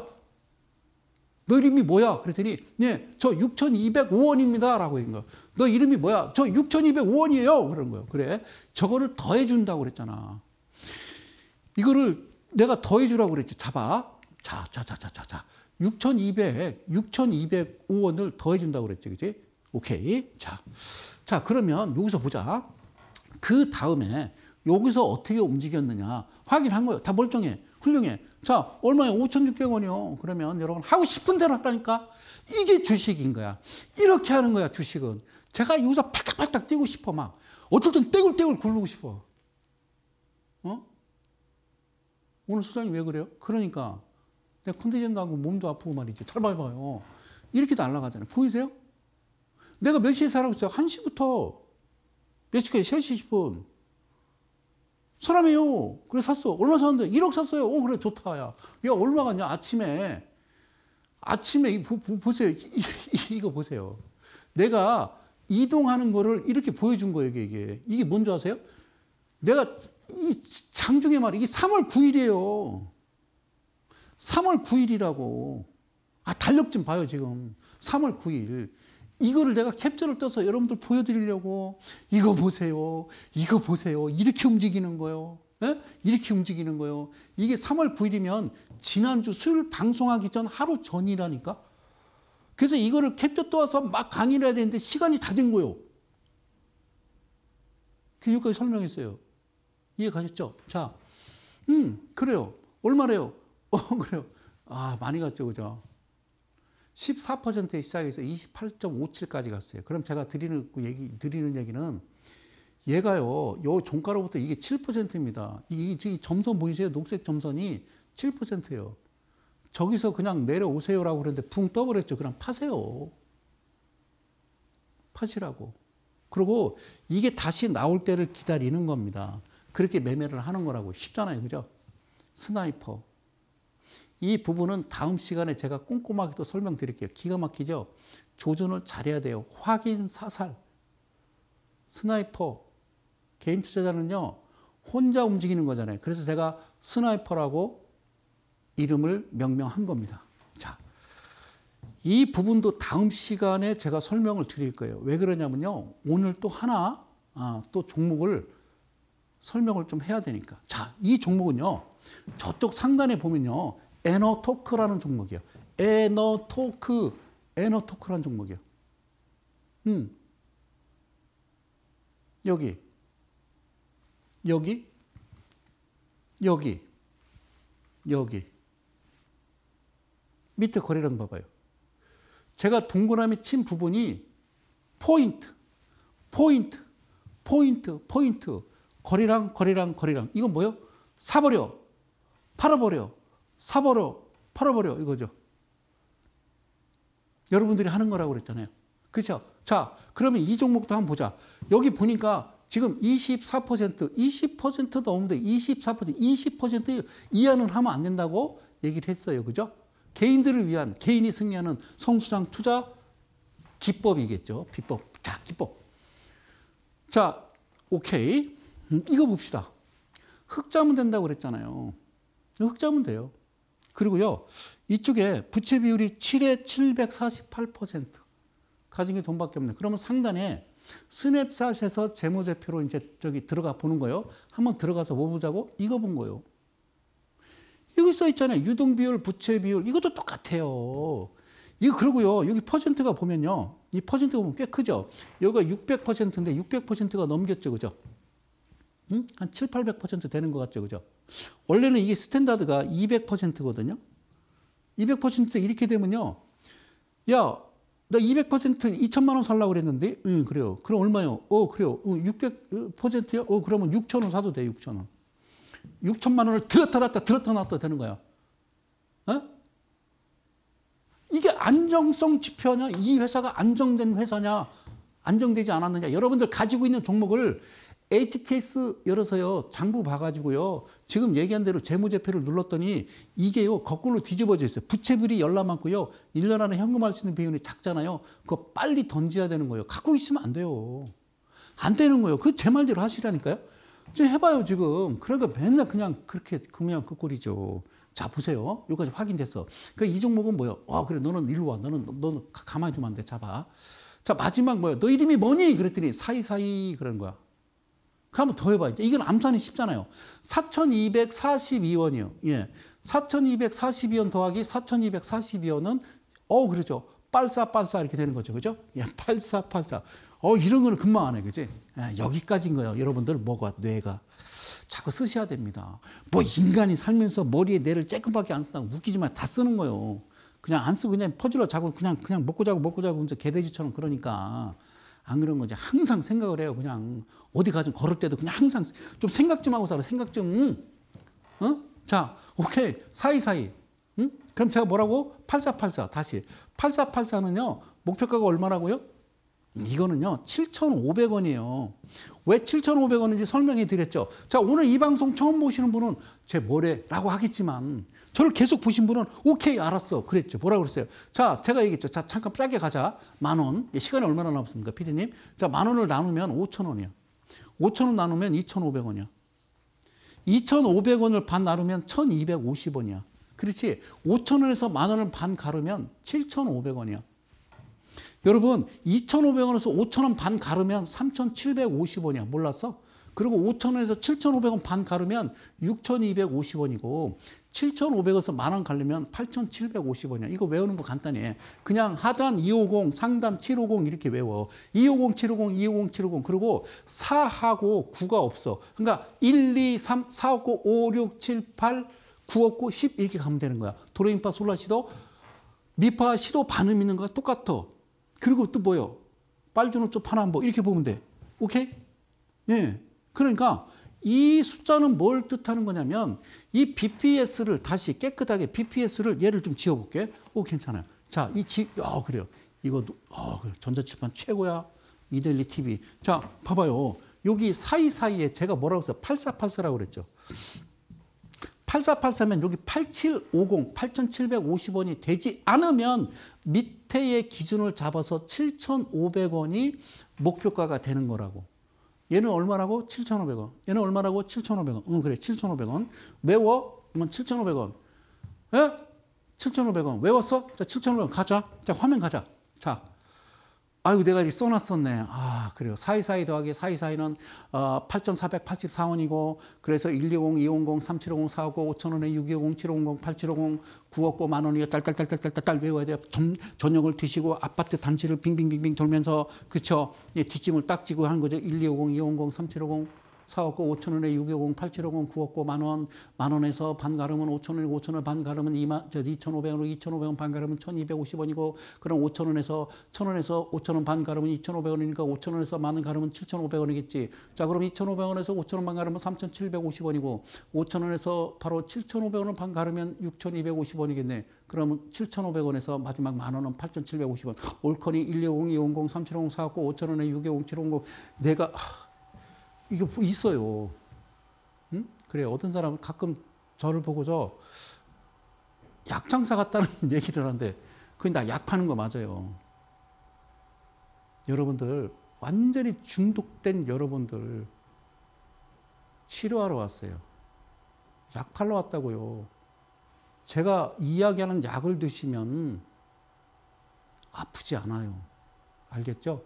너 이름이 뭐야? 그랬더니, 네, 저 6,205원입니다. 라고 얘기한 거야. 너 이름이 뭐야? 저 6,205원이에요. 그런 거예요. 그래. 저거를 더해준다고 그랬잖아. 이거를 내가 더해주라고 그랬지. 잡아. 자, 자, 자, 자, 자, 자. 6,200, 6,205원을 더해준다고 그랬지. 그지? 오케이. 자, 자 그러면 여기서 보자. 그 다음에 여기서 어떻게 움직였느냐 확인한 거예요. 다 멀쩡해. 훌륭해. 자, 얼마에 5,600원이요. 그러면 여러분 하고 싶은 대로 하라니까 이게 주식인 거야. 이렇게 하는 거야, 주식은. 제가 여기서 팔딱팔딱 뛰고 싶어, 막. 어떨 땐 떼굴떼굴 굴르고 싶어. 어? 오늘 소장님 왜 그래요? 그러니까 내가 컨디션도 하고 몸도 아프고 말이지. 잘 봐봐요. 이렇게 날아가잖아요. 보이세요? 내가 몇 시에 살라고 했어요? 1시부터 몇 시까지? 3시 10분. 사람이요. 그래 샀어. 얼마 샀는데? 1억 샀어요. 오 어, 그래 좋다. 야, 야 얼마 갔냐? 아침에 아침에 이 보, 보, 보세요. 이, 거 보세요. 내가 이동하는 거를 이렇게 보여준 거예요. 이게 이게 이게 뭔지 아세요? 내가 이 장중에 말이 이게 3월 9일이에요. 3월 9일이라고. 아, 달력 좀 봐요, 지금. 3월 9일. 이거를 내가 캡처를 떠서 여러분들 보여드리려고 이거 보세요. 이거 보세요. 이렇게 움직이는 거요. 예 예? 이렇게 움직이는 거요. 예 이게 3월 9일이면 지난주 수요일 방송하기 전 하루 전이라니까. 그래서 이거를 캡처 떠와서 막 강의를 해야 되는데 시간이 다 된 거요. 예 그 교육까지 설명했어요. 이해 가셨죠? 자, 음, 그래요. 얼마래요? 어, 그래요. 아, 많이 갔죠, 그죠? 14%에 시작해서 28.57까지 갔어요. 그럼 제가 드리는 그 얘기 드리는 얘기는 얘가요. 요 종가로부터 이게 7%입니다. 이, 이 점선 보이세요? 녹색 점선이 7%예요. 저기서 그냥 내려오세요라고 그러는데 붕 떠버렸죠. 그냥 파세요. 파시라고. 그리고 이게 다시 나올 때를 기다리는 겁니다. 그렇게 매매를 하는 거라고 쉽잖아요. 그죠? 스나이퍼. 이 부분은 다음 시간에 제가 꼼꼼하게 또 설명드릴게요. 기가 막히죠? 조준을 잘해야 돼요. 확인, 사살, 스나이퍼, 개인 투자자는요. 혼자 움직이는 거잖아요. 그래서 제가 스나이퍼라고 이름을 명명한 겁니다. 자, 이 부분도 다음 시간에 제가 설명을 드릴 거예요. 왜 그러냐면요. 오늘 또 하나 아, 또 종목을 설명을 좀 해야 되니까. 자, 이 종목은요. 저쪽 상단에 보면요. 에너토크라는 종목이요. 에너토크, 에너토크라는 종목이요. 음. 여기, 여기, 여기, 여기. 밑에 거래량 봐봐요. 제가 동그라미 친 부분이 포인트, 포인트, 포인트, 포인트, 거리랑 거리랑 거리랑. 이건 뭐요? 사버려, 팔아버려, 사버려, 팔아버려 이거죠. 여러분들이 하는 거라고 그랬잖아요. 그렇죠? 자, 그러면 이 종목도 한번 보자. 여기 보니까 지금 24%, 20%도 는데 24%, 20% 이하는 하면 안 된다고 얘기를 했어요. 그죠? 개인들을 위한 개인이 승리하는 성수장 투자 기법이겠죠. 비법. 자, 기법. 자, 오케이. 음, 이거 봅시다. 흑자면 된다고 그랬잖아요. 흑자면 돼요. 그리고요, 이쪽에 부채 비율이 7에 748% 가진 게 돈밖에 없는. 그러면 상단에 스냅샷에서 재무제표로 이제 저기 들어가 보는 거예요. 한번 들어가서 뭐 보자고? 이거 본 거예요. 여기 써 있잖아요. 유동 비율, 부채 비율. 이것도 똑같아요. 이거 그러고요. 여기 퍼센트가 보면요. 이 퍼센트가 보면 꽤 크죠. 여기가 600%인데 600%가 넘겼죠. 그죠? 응? 한 7, 800% 되는 것 같죠. 그죠? 원래는 이게 스탠다드가 200%거든요. 200% 이렇게 되면요. 야, 나 200% 2천만 원 살라고 그랬는데, 응, 그래요. 그럼 얼마요? 어, 그래요. 어, 600%요? 어, 그러면 6천 원 사도 돼, 6천 원. 6천만 원을 들었다 놨다 들었다 놨다 되는 거야. 어? 이게 안정성 지표냐? 이 회사가 안정된 회사냐? 안정되지 않았느냐? 여러분들 가지고 있는 종목을 HTS 열어서요, 장부 봐가지고요, 지금 얘기한 대로 재무제표를 눌렀더니 이게요, 거꾸로 뒤집어져 있어요. 부채비리 열나 많고요, 1년 안에 현금할 수 있는 비용이 작잖아요. 그거 빨리 던져야 되는 거예요. 갖고 있으면 안 돼요. 안 되는 거예요. 그 제 말대로 하시라니까요. 좀 해봐요, 지금. 그러니까 맨날 그냥 그렇게, 그냥 그 꼴이죠. 자, 보세요. 여기까지 확인됐어. 그이 그러니까 종목은 뭐예요? 어, 그래, 너는 일로 와. 너는, 너는 가만히 좀면안 돼. 잡아. 자, 마지막 뭐예요? 너 이름이 뭐니? 그랬더니 사이사이 그런 거야. 그럼 더 해봐. 이건 암산이 쉽잖아요. 4,242원이요. 예. 4,242원 더하기 4,242원은, 어, 그러죠 빨싸빨싸 이렇게 되는 거죠. 그죠? 예, 빨싸빨싸. 어, 이런 거는 금방 안 해. 그지? 예, 여기까지인 거예요. 여러분들, 뭐가, 뇌가. 자꾸 쓰셔야 됩니다. 뭐 인간이 살면서 머리에 뇌를 쬐끔밖에 안 쓴다고 웃기지만 다 쓰는 거예요. 그냥 안 쓰고 그냥 퍼질러 자고 그냥, 그냥 먹고 자고 먹고 자고 이제 개돼지처럼 그러니까. 안 그런 거지. 항상 생각을 해요. 그냥 어디 가든 걸을 때도 그냥 항상 좀 생각 좀 하고 살아. 생각 좀. 응? 어? 자, 오케이. 사이사이. 응? 그럼 제가 뭐라고? 8484. 다시. 8484는요. 목표가가 얼마라고요? 이거는요. 7,500원이에요. 왜 7,500원인지 설명해 드렸죠. 자, 오늘 이 방송 처음 보시는 분은 제 뭐래라고 하겠지만 저를 계속 보신 분은 오케이 알았어 그랬죠. 뭐라고 그랬어요? 자 제가 얘기했죠. 자 잠깐 짧게 가자. 만 원. 예, 시간이 얼마나 남았습니까? 피디님. 자만 원을 나누면 오천 원이야. 오천 원 나누면 이천 오백 원이야. 이천 오백 원을반 나누면 천이백 오 원이야 그렇지. 오천 원에서만 원을 반 가르면 칠천 오백 원이야 여러분, 이천 오백 원에서 오천 원 반 가르면 삼천칠백 원이야 몰랐어? 그리고 5,000원에서 7,500원 반 가르면 6,250원이고 7,500원에서 만 원가르면 8,750원이야. 이거 외우는 거 간단해. 그냥 하단 250, 상단 750 이렇게 외워. 250, 750, 250, 750. 그리고 4하고 9가 없어. 그러니까 1, 2, 3, 4 없고 5, 6, 7, 8, 9 없고 10 이렇게 가면 되는 거야. 도레미파 솔라시도 미파 시도 반음 있는 거랑 똑같아. 그리고 또 뭐요? 빨주노 쪼 파남보 이렇게 보면 돼. 오케이? 예. 그러니까 이 숫자는 뭘 뜻하는 거냐면 이 BPS를 다시 깨끗하게 BPS를 얘를 좀 지어볼게. 오 괜찮아요. 자, 이 지, 어 그래요. 이거 어 그래. 전자칠판 최고야. 이델리 TV. 자, 봐봐요. 여기 사이사이에 제가 뭐라고 했어요? 8484라고 그랬죠. 8484면 여기 8750, 8750원이 되지 않으면 밑에의 기준을 잡아서 7500원이 목표가가 되는 거라고. 얘는 얼마라고? 7,500원. 얘는 얼마라고? 7,500원. 응, 그래. 7,500원. 외워? 응, 7,500원. 에? 7,500원. 외웠어? 자, 7,500원. 가자. 자, 화면 가자. 자, 아유 내가 이렇게 써놨었네. 아 그래요. 사이사이 더하기 사이사이는 어, 8,484원이고 그래서 120, 250, 370, 450, 5,000원에 620, 750, 8750, 959, 만원이요. 딸딸딸딸딸딸 외워야 돼요. 전, 저녁을드시고 아파트 단지를 빙빙빙빙 돌면서 그쵸. 예, 뒷짐을 딱 지고 한 거죠. 120, 250, 3750. 사갖고 5천 원에 650, 8750, 9 5고만 원, 만 원에서 반가름은 5천 원이고 5천 원 반가름은 2만, 저 2,500원으로 2,500원 반가름은 1,250원이고 그럼 5천 원에서 1천 원에서 5천 원 반가름은 2,500원이니까 5천 원에서 만 원가름은 7,500원이겠지. 자 그럼 2,500원에서 5천 원 반가름은 3,750원이고 5천 원에서 바로 7,500원 반가르면 6,250원이겠네. 그러면 7,500원에서 마지막 만 원은 8,750원. 올컨이 120, 250, 3750, 450, 5천 원에 650, 750. 내가 하, 이게 있어요. 응? 그래, 어떤 사람은 가끔 저를 보고서 약장사 같다는 얘기를 하는데, 그건 다약 파는 거 맞아요. 여러분들, 완전히 중독된 여러분들, 치료하러 왔어요. 약 팔러 왔다고요. 제가 이야기하는 약을 드시면 아프지 않아요. 알겠죠?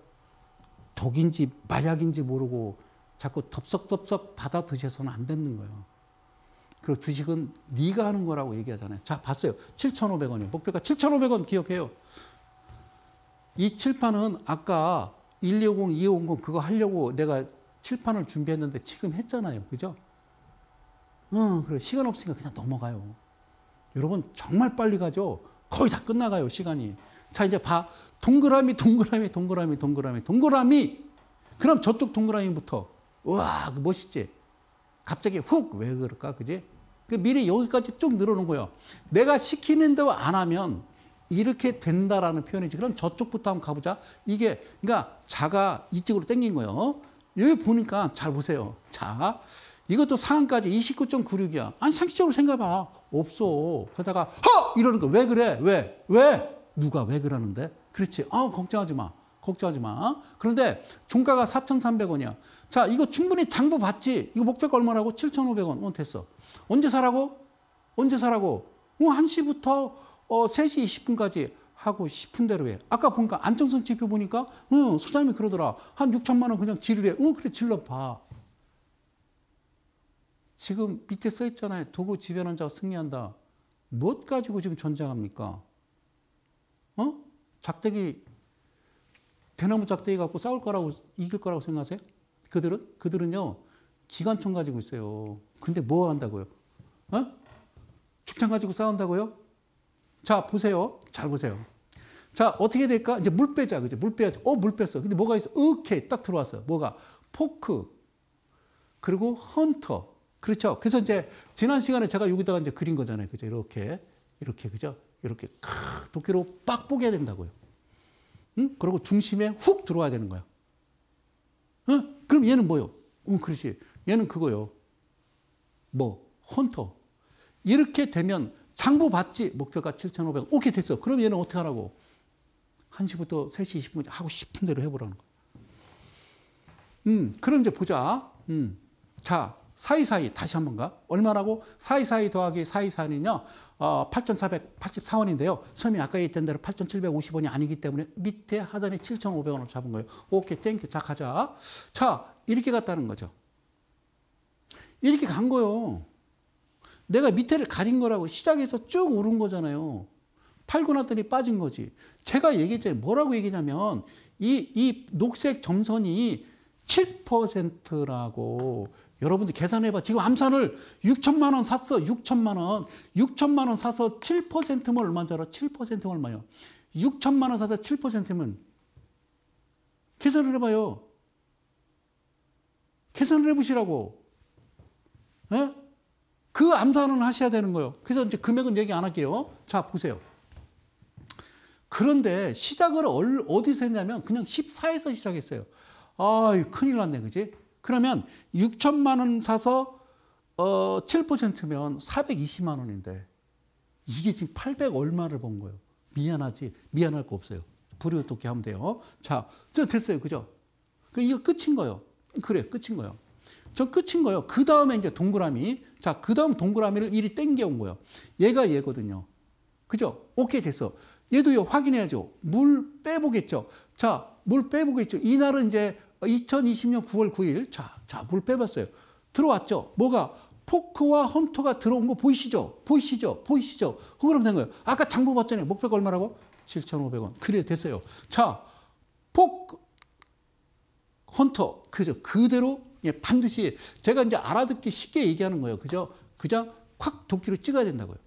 독인지 마약인지 모르고 자꾸 덥석덥석 받아 드셔서는 안 되는 거예요. 그리고 주식은 네가 하는 거라고 얘기하잖아요. 자, 봤어요. 7,500원이요. 목표가 7,500원 기억해요. 이 칠판은 아까 120, 250 그거 하려고 내가 칠판을 준비했는데 지금 했잖아요. 그죠? 응, 그래. 시간 없으니까 그냥 넘어가요. 여러분, 정말 빨리 가죠? 거의 다 끝나가요, 시간이. 자, 이제 봐. 동그라미, 동그라미, 동그라미, 동그라미, 동그라미. 그럼 저쪽 동그라미부터. 와, 그 멋있지? 갑자기 훅! 왜 그럴까? 그지? 그 미리 여기까지 쭉 늘어놓은 거예요. 내가 시키는 대로 안 하면 이렇게 된다라는 표현이지. 그럼 저쪽부터 한번 가보자. 이게, 그러니까 자가 이쪽으로 땡긴 거예요. 여기 보니까 잘 보세요. 자, 이것도 상한까지 29.96이야. 아니, 상식적으로 생각해봐. 없어. 그러다가, 허! 이러는 거 왜 그래? 왜? 왜? 누가 왜 그러는데? 그렇지. 아, 걱정하지 마. 걱정하지 마. 그런데 종가가 4,300원이야. 자, 이거 충분히 장부 봤지? 이거 목표가 얼마라고? 7,500원. 어, 됐어. 언제 사라고? 언제 사라고? 어, 1시부터 어, 3시 20분까지 하고 싶은 대로 해. 아까 보니까 안정성 지표 보니까 응, 소장님이 그러더라. 한 6천만 원 그냥 지르래. 응, 그래 질러 봐. 지금 밑에 써 있잖아요. 도구 지변한 자가 승리한다. 무엇 가지고 지금 전쟁합니까? 어? 작대기 대나무 짝대기 갖고 싸울 거라고 이길 거라고 생각하세요? 그들은 그들은요 기관총 가지고 있어요. 근데 뭐 한다고요? 어? 축창 가지고 싸운다고요? 자 보세요. 잘 보세요. 자 어떻게 될까? 이제 물 빼자 그죠? 물 빼야지. 어물 뺐어. 근데 뭐가 있어? 오케이 딱 들어왔어. 뭐가? 포크 그리고 헌터 그렇죠. 그래서 이제 지난 시간에 제가 여기다가 이제 그린 거잖아요. 그죠? 이렇게 이렇게 그죠? 이렇게 크 도끼로 빡뽀개 된다고요. 응? 그리고 중심에 훅 들어와야 되는 거야. 응? 그럼 얘는 뭐요? 응, 그렇지. 얘는 그거요. 뭐, 헌터. 이렇게 되면 장부 받지. 목표가 7,500. 오케이, 됐어. 그럼 얘는 어떻게 하라고? 1시부터 3시 20분까지 하고 싶은 대로 해보라는 거야. 음, 그럼 이제 보자. 음, 자, 사이사이 다시 한 번가 얼마라고 사이사이 더하기 사이사이냐 어, 8,484원인데요. 처음에 아까 했던 대로 8,750원이 아니기 때문에 밑에 하단에 7,500원을 잡은 거예요. 오케이 땡큐 자 가자. 자 이렇게 갔다는 거죠. 이렇게 간 거요. 내가 밑에를 가린 거라고 시작해서 쭉 오른 거잖아요. 팔고 났더니 빠진 거지. 제가 얘기했잖아요. 뭐라고 얘기냐면 이, 이 녹색 점선이 7%라고 여러분들 계산해봐. 지금 암산을 6천만 원 샀어. 6천만 원. 6천만 원 사서 7%면 얼마인지 알아? 7%면 얼마요? 6천만 원 사서 7%면 계산을 해봐요. 계산을 해보시라고. 에? 예? 그 암산을 하셔야 되는 거예요. 그래서 이제 금액은 얘기 안 할게요. 자, 보세요. 그런데 시작을 어디서 했냐면 그냥 14에서 시작했어요. 아 큰일 났네, 그지? 그러면 6천만 원 사서 어 7%면 420만 원인데 이게 지금 800 얼마를 번 거예요. 미안하지 미안할 거 없어요. 불효 어떻게 하면 돼요. 자, 저 됐어요. 그죠? 그 이거 끝인 거예요. 그래, 끝인 거예요. 저 끝인 거예요. 그 다음에 이제 동그라미. 자, 그 다음 동그라미를 이리 땡겨온 거예요. 얘가 얘거든요. 그죠? 오케이, 됐어. 얘도 요 확인해야죠. 물 빼보겠죠. 자, 물 빼보겠죠. 이날은 이제 2020년 9월 9일 자, 자, 물 빼봤어요. 들어왔죠. 뭐가? 포크와 헌터가 들어온 거 보이시죠? 보이시죠? 보이시죠? 그럼 된 거예요. 아까 장부 봤잖아요. 목표가 얼마라고? 7,500원. 그래 됐어요. 자, 포크 헌터 그죠? 그대로 예, 반드시 제가 이제 알아듣기 쉽게 얘기하는 거예요. 그죠? 그냥 콱 도끼로 찍어야 된다고요.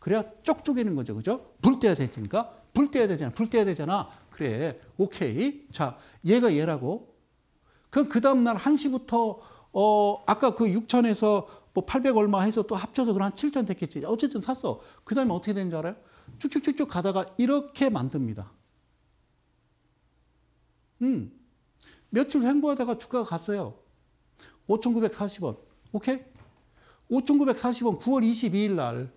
그래야 쪽쪽이는 거죠. 그죠? 불 떼야 되니까. 불 떼야 되잖아. 불 떼야 되잖아. 그래. 오케이. 자, 얘가 얘라고. 그럼 그 다음날 1시부터 어, 아까 그 6천에서 뭐 800 얼마 해서 또 합쳐서 그 한 7천 됐겠지. 어쨌든 샀어. 그 다음에 어떻게 되는 줄 알아요? 쭉쭉쭉쭉 가다가 이렇게 만듭니다. 음. 며칠 횡보하다가 주가가 갔어요. 5,940원. 오케이? 5,940원 9월 22일 날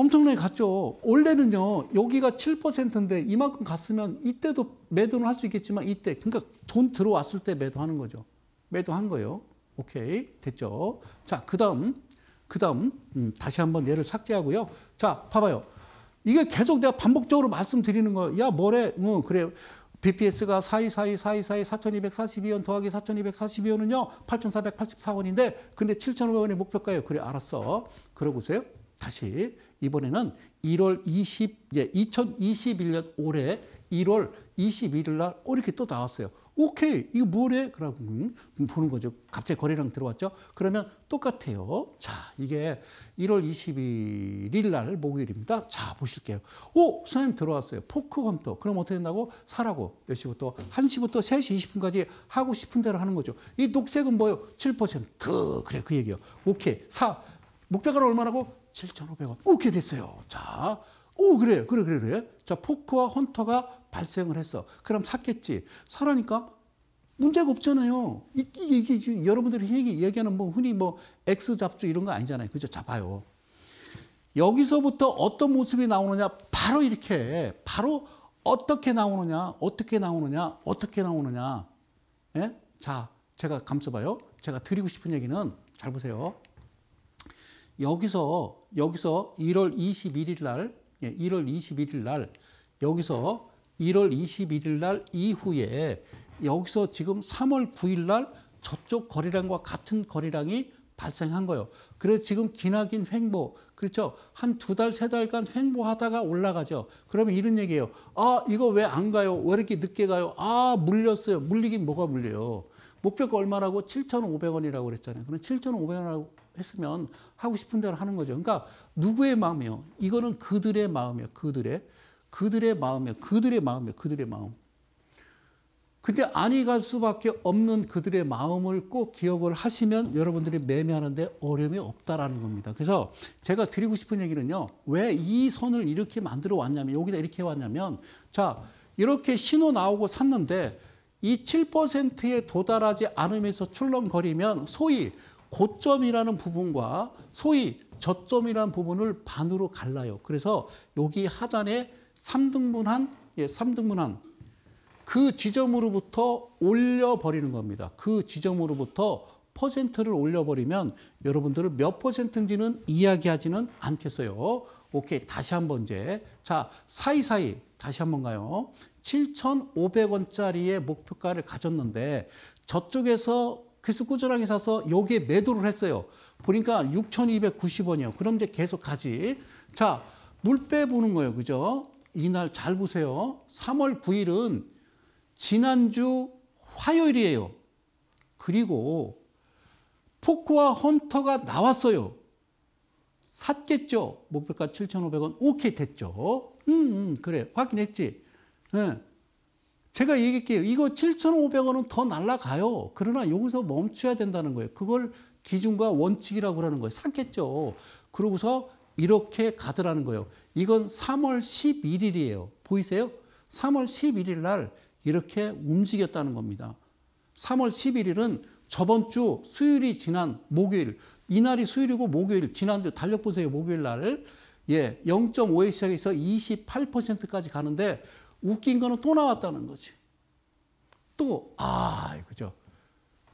엄청나게 갔죠. 원래는요, 여기가 7%인데 이만큼 갔으면 이때도 매도는 할 수 있겠지만 이때, 그러니까 돈 들어왔을 때 매도하는 거죠. 매도한 거예요. 오케이. 됐죠. 자, 그 다음, 그 다음, 음, 다시 한번 얘를 삭제하고요. 자, 봐봐요. 이게 계속 내가 반복적으로 말씀드리는 거예요. 야, 뭐래? 응, 그래. BPS가 424, 424, 4,242원 더하기 4,242원은요, 8,484원인데, 근데 7,500원의 목표가예요. 그래, 알았어. 그러고 보세요. 다시 이번에는 1월 20, 예, 2021년 올해 1월 21일 날 이렇게 또 나왔어요. 오케이, 이거 뭐래? 그러고 음, 보는 거죠. 갑자기 거래량 들어왔죠. 그러면 똑같아요. 자, 이게 1월 21일 날 목요일입니다. 자, 보실게요. 오, 선생님 들어왔어요. 포크 검토. 그럼 어떻게 된다고? 사라고. 몇 시부터? 1시부터 3시 20분까지 하고 싶은 대로 하는 거죠. 이 녹색은 뭐예요? 7%. 그래, 그 얘기예요. 오케이, 사. 목표가 얼마라고? 7,500원. 오케이 됐어요. 자, 오그래 그래 그래 그래. 자, 포크와 헌터가 발생을 했어. 그럼 샀겠지. 사라니까 문제가 없잖아요. 이게, 이게, 여러분들이 얘기, 얘기하는 뭐 흔히 뭐 X 잡주 이런 거 아니잖아요. 그죠? 잡아요. 여기서부터 어떤 모습이 나오느냐? 바로 이렇게, 바로 어떻게 나오느냐? 어떻게 나오느냐? 어떻게 나오느냐? 예? 자, 제가 감싸봐요. 제가 드리고 싶은 얘기는 잘 보세요. 여기서 여기서 1월 21일 날 예, 1월 21일 날 여기서 1월 21일 날 이후에 여기서 지금 3월 9일 날 저쪽 거래량과 같은 거래량이 발생한 거예요. 그래서 지금 기나긴 횡보, 그렇죠? 한 두 달, 세 달간 횡보하다가 올라가죠. 그러면 이런 얘기예요. 아, 이거 왜 안 가요? 왜 이렇게 늦게 가요? 아, 물렸어요. 물리긴 뭐가 물려요. 목표가 얼마라고? 7,500원이라고 그랬잖아요. 그럼 7,500원이라고 했으면 하고 싶은 대로 하는 거죠. 그러니까 누구의 마음이요? 이거는 그들의 마음이요. 그들의 그들의 마음이요. 그들의 마음이요. 그들의 마음. 근데 아니 갈 수밖에 없는 그들의 마음을 꼭 기억을 하시면 여러분들이 매매하는데 어려움이 없다라는 겁니다. 그래서 제가 드리고 싶은 얘기는요. 왜 이 선을 이렇게 만들어 왔냐면 여기다 이렇게 왔냐면 자 이렇게 신호 나오고 샀는데 이 7%에 도달하지 않으면서 출렁거리면 소위 고점이라는 부분과 소위 저점이라는 부분을 반으로 갈라요. 그래서 여기 하단에 3등분한, 예, 3등분한 그 지점으로부터 올려버리는 겁니다. 그 지점으로부터 퍼센트를 올려버리면 여러분들은몇 퍼센트인지는 이야기하지는 않겠어요. 오케이, 다시 한 번이 자, 사이사이 다시 한번 가요. 7,500원짜리의 목표가를 가졌는데 저쪽에서 그래서 꾸준하게 사서 여기에 매도를 했어요. 보니까 6,290원이요. 그럼 이제 계속 가지. 자, 물 빼보는 거예요. 그죠? 이날 잘 보세요. 3월 9일은 지난주 화요일이에요. 그리고 포크와 헌터가 나왔어요. 샀겠죠? 목표가 7,500원. 오케이, 됐죠? 음, 음 그래. 확인했지? 네. 제가 얘기할게요. 이거 7,500원은 더 날라가요. 그러나 여기서 멈춰야 된다는 거예요. 그걸 기준과 원칙이라고 하는 거예요. 샀겠죠. 그러고서 이렇게 가더라는 거예요. 이건 3월 11일이에요. 보이세요? 3월 11일 날 이렇게 움직였다는 겁니다. 3월 11일은 저번 주 수요일이 지난 목요일, 이날이 수요일이고 목요일, 지난주 달력 보세요. 목요일 날. 예, 0 5에시작해서 28%까지 가는데 웃긴 거는 또 나왔다는 거지. 또, 아, 그죠.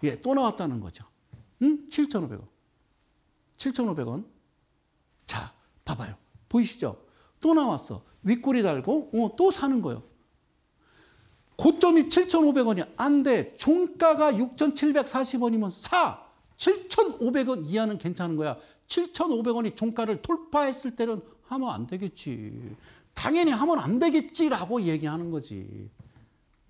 예, 또 나왔다는 거죠. 응? 7,500원. 7,500원. 자, 봐봐요. 보이시죠? 또 나왔어. 윗꼬리 달고, 어, 또 사는 거요 고점이 7,500원이 안 돼. 종가가 6,740원이면 사! 7,500원 이하는 괜찮은 거야. 7,500원이 종가를 돌파했을 때는 하면 안 되겠지. 당연히 하면 안 되겠지라고 얘기하는 거지.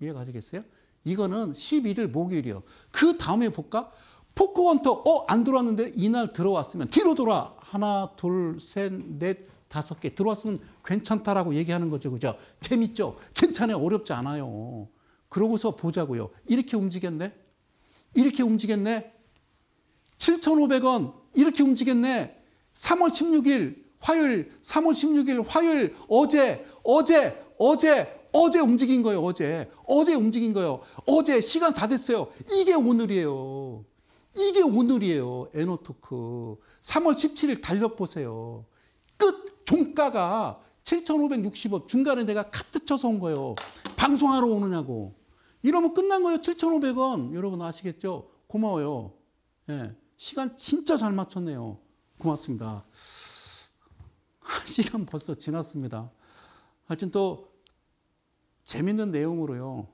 이해 가되겠어요 이거는 11일 목요일이요. 그 다음에 볼까? 포크원터, 어, 안 들어왔는데 이날 들어왔으면 뒤로 돌아. 하나, 둘, 셋, 넷, 다섯 개. 들어왔으면 괜찮다라고 얘기하는 거죠. 그죠? 재밌죠? 괜찮아요. 어렵지 않아요. 그러고서 보자고요. 이렇게 움직였네? 이렇게 움직였네? 7,500원. 이렇게 움직였네? 3월 16일 화요일, 3월 16일 화요일, 어제, 어제, 어제, 어제 움직인 거예요, 어제. 어제 움직인 거예요. 어제 시간 다 됐어요. 이게 오늘이에요. 이게 오늘이에요. 에노토크. 3월 17일 달력 보세요. 끝 종가가 7,560원. 중간에 내가 카트 쳐서 온 거예요. 방송하러 오느냐고. 이러면 끝난 거예요. 7,500원. 여러분 아시겠죠? 고마워요. 예. 시간 진짜 잘 맞췄네요. 고맙습니다. 한 시간 벌써 지났습니다. 하여튼 또 재밌는 내용으로요.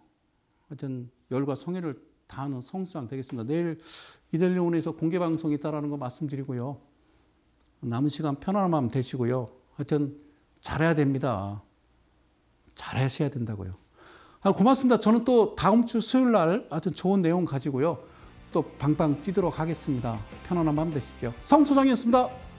하여튼 열과 성의를 다하는 성수장 되겠습니다. 내일 이델리온에서 공개 방송이 있다라는 거 말씀드리고요. 남은 시간 편안한 마음 되시고요. 하여튼 잘해야 됩니다. 잘하셔야 된다고요. 아, 고맙습니다. 저는 또 다음 주 수요일 날 하여튼 좋은 내용 가지고요. 또 방방 뛰도록 하겠습니다. 편안한 밤 되십시오. 성소장이었습니다.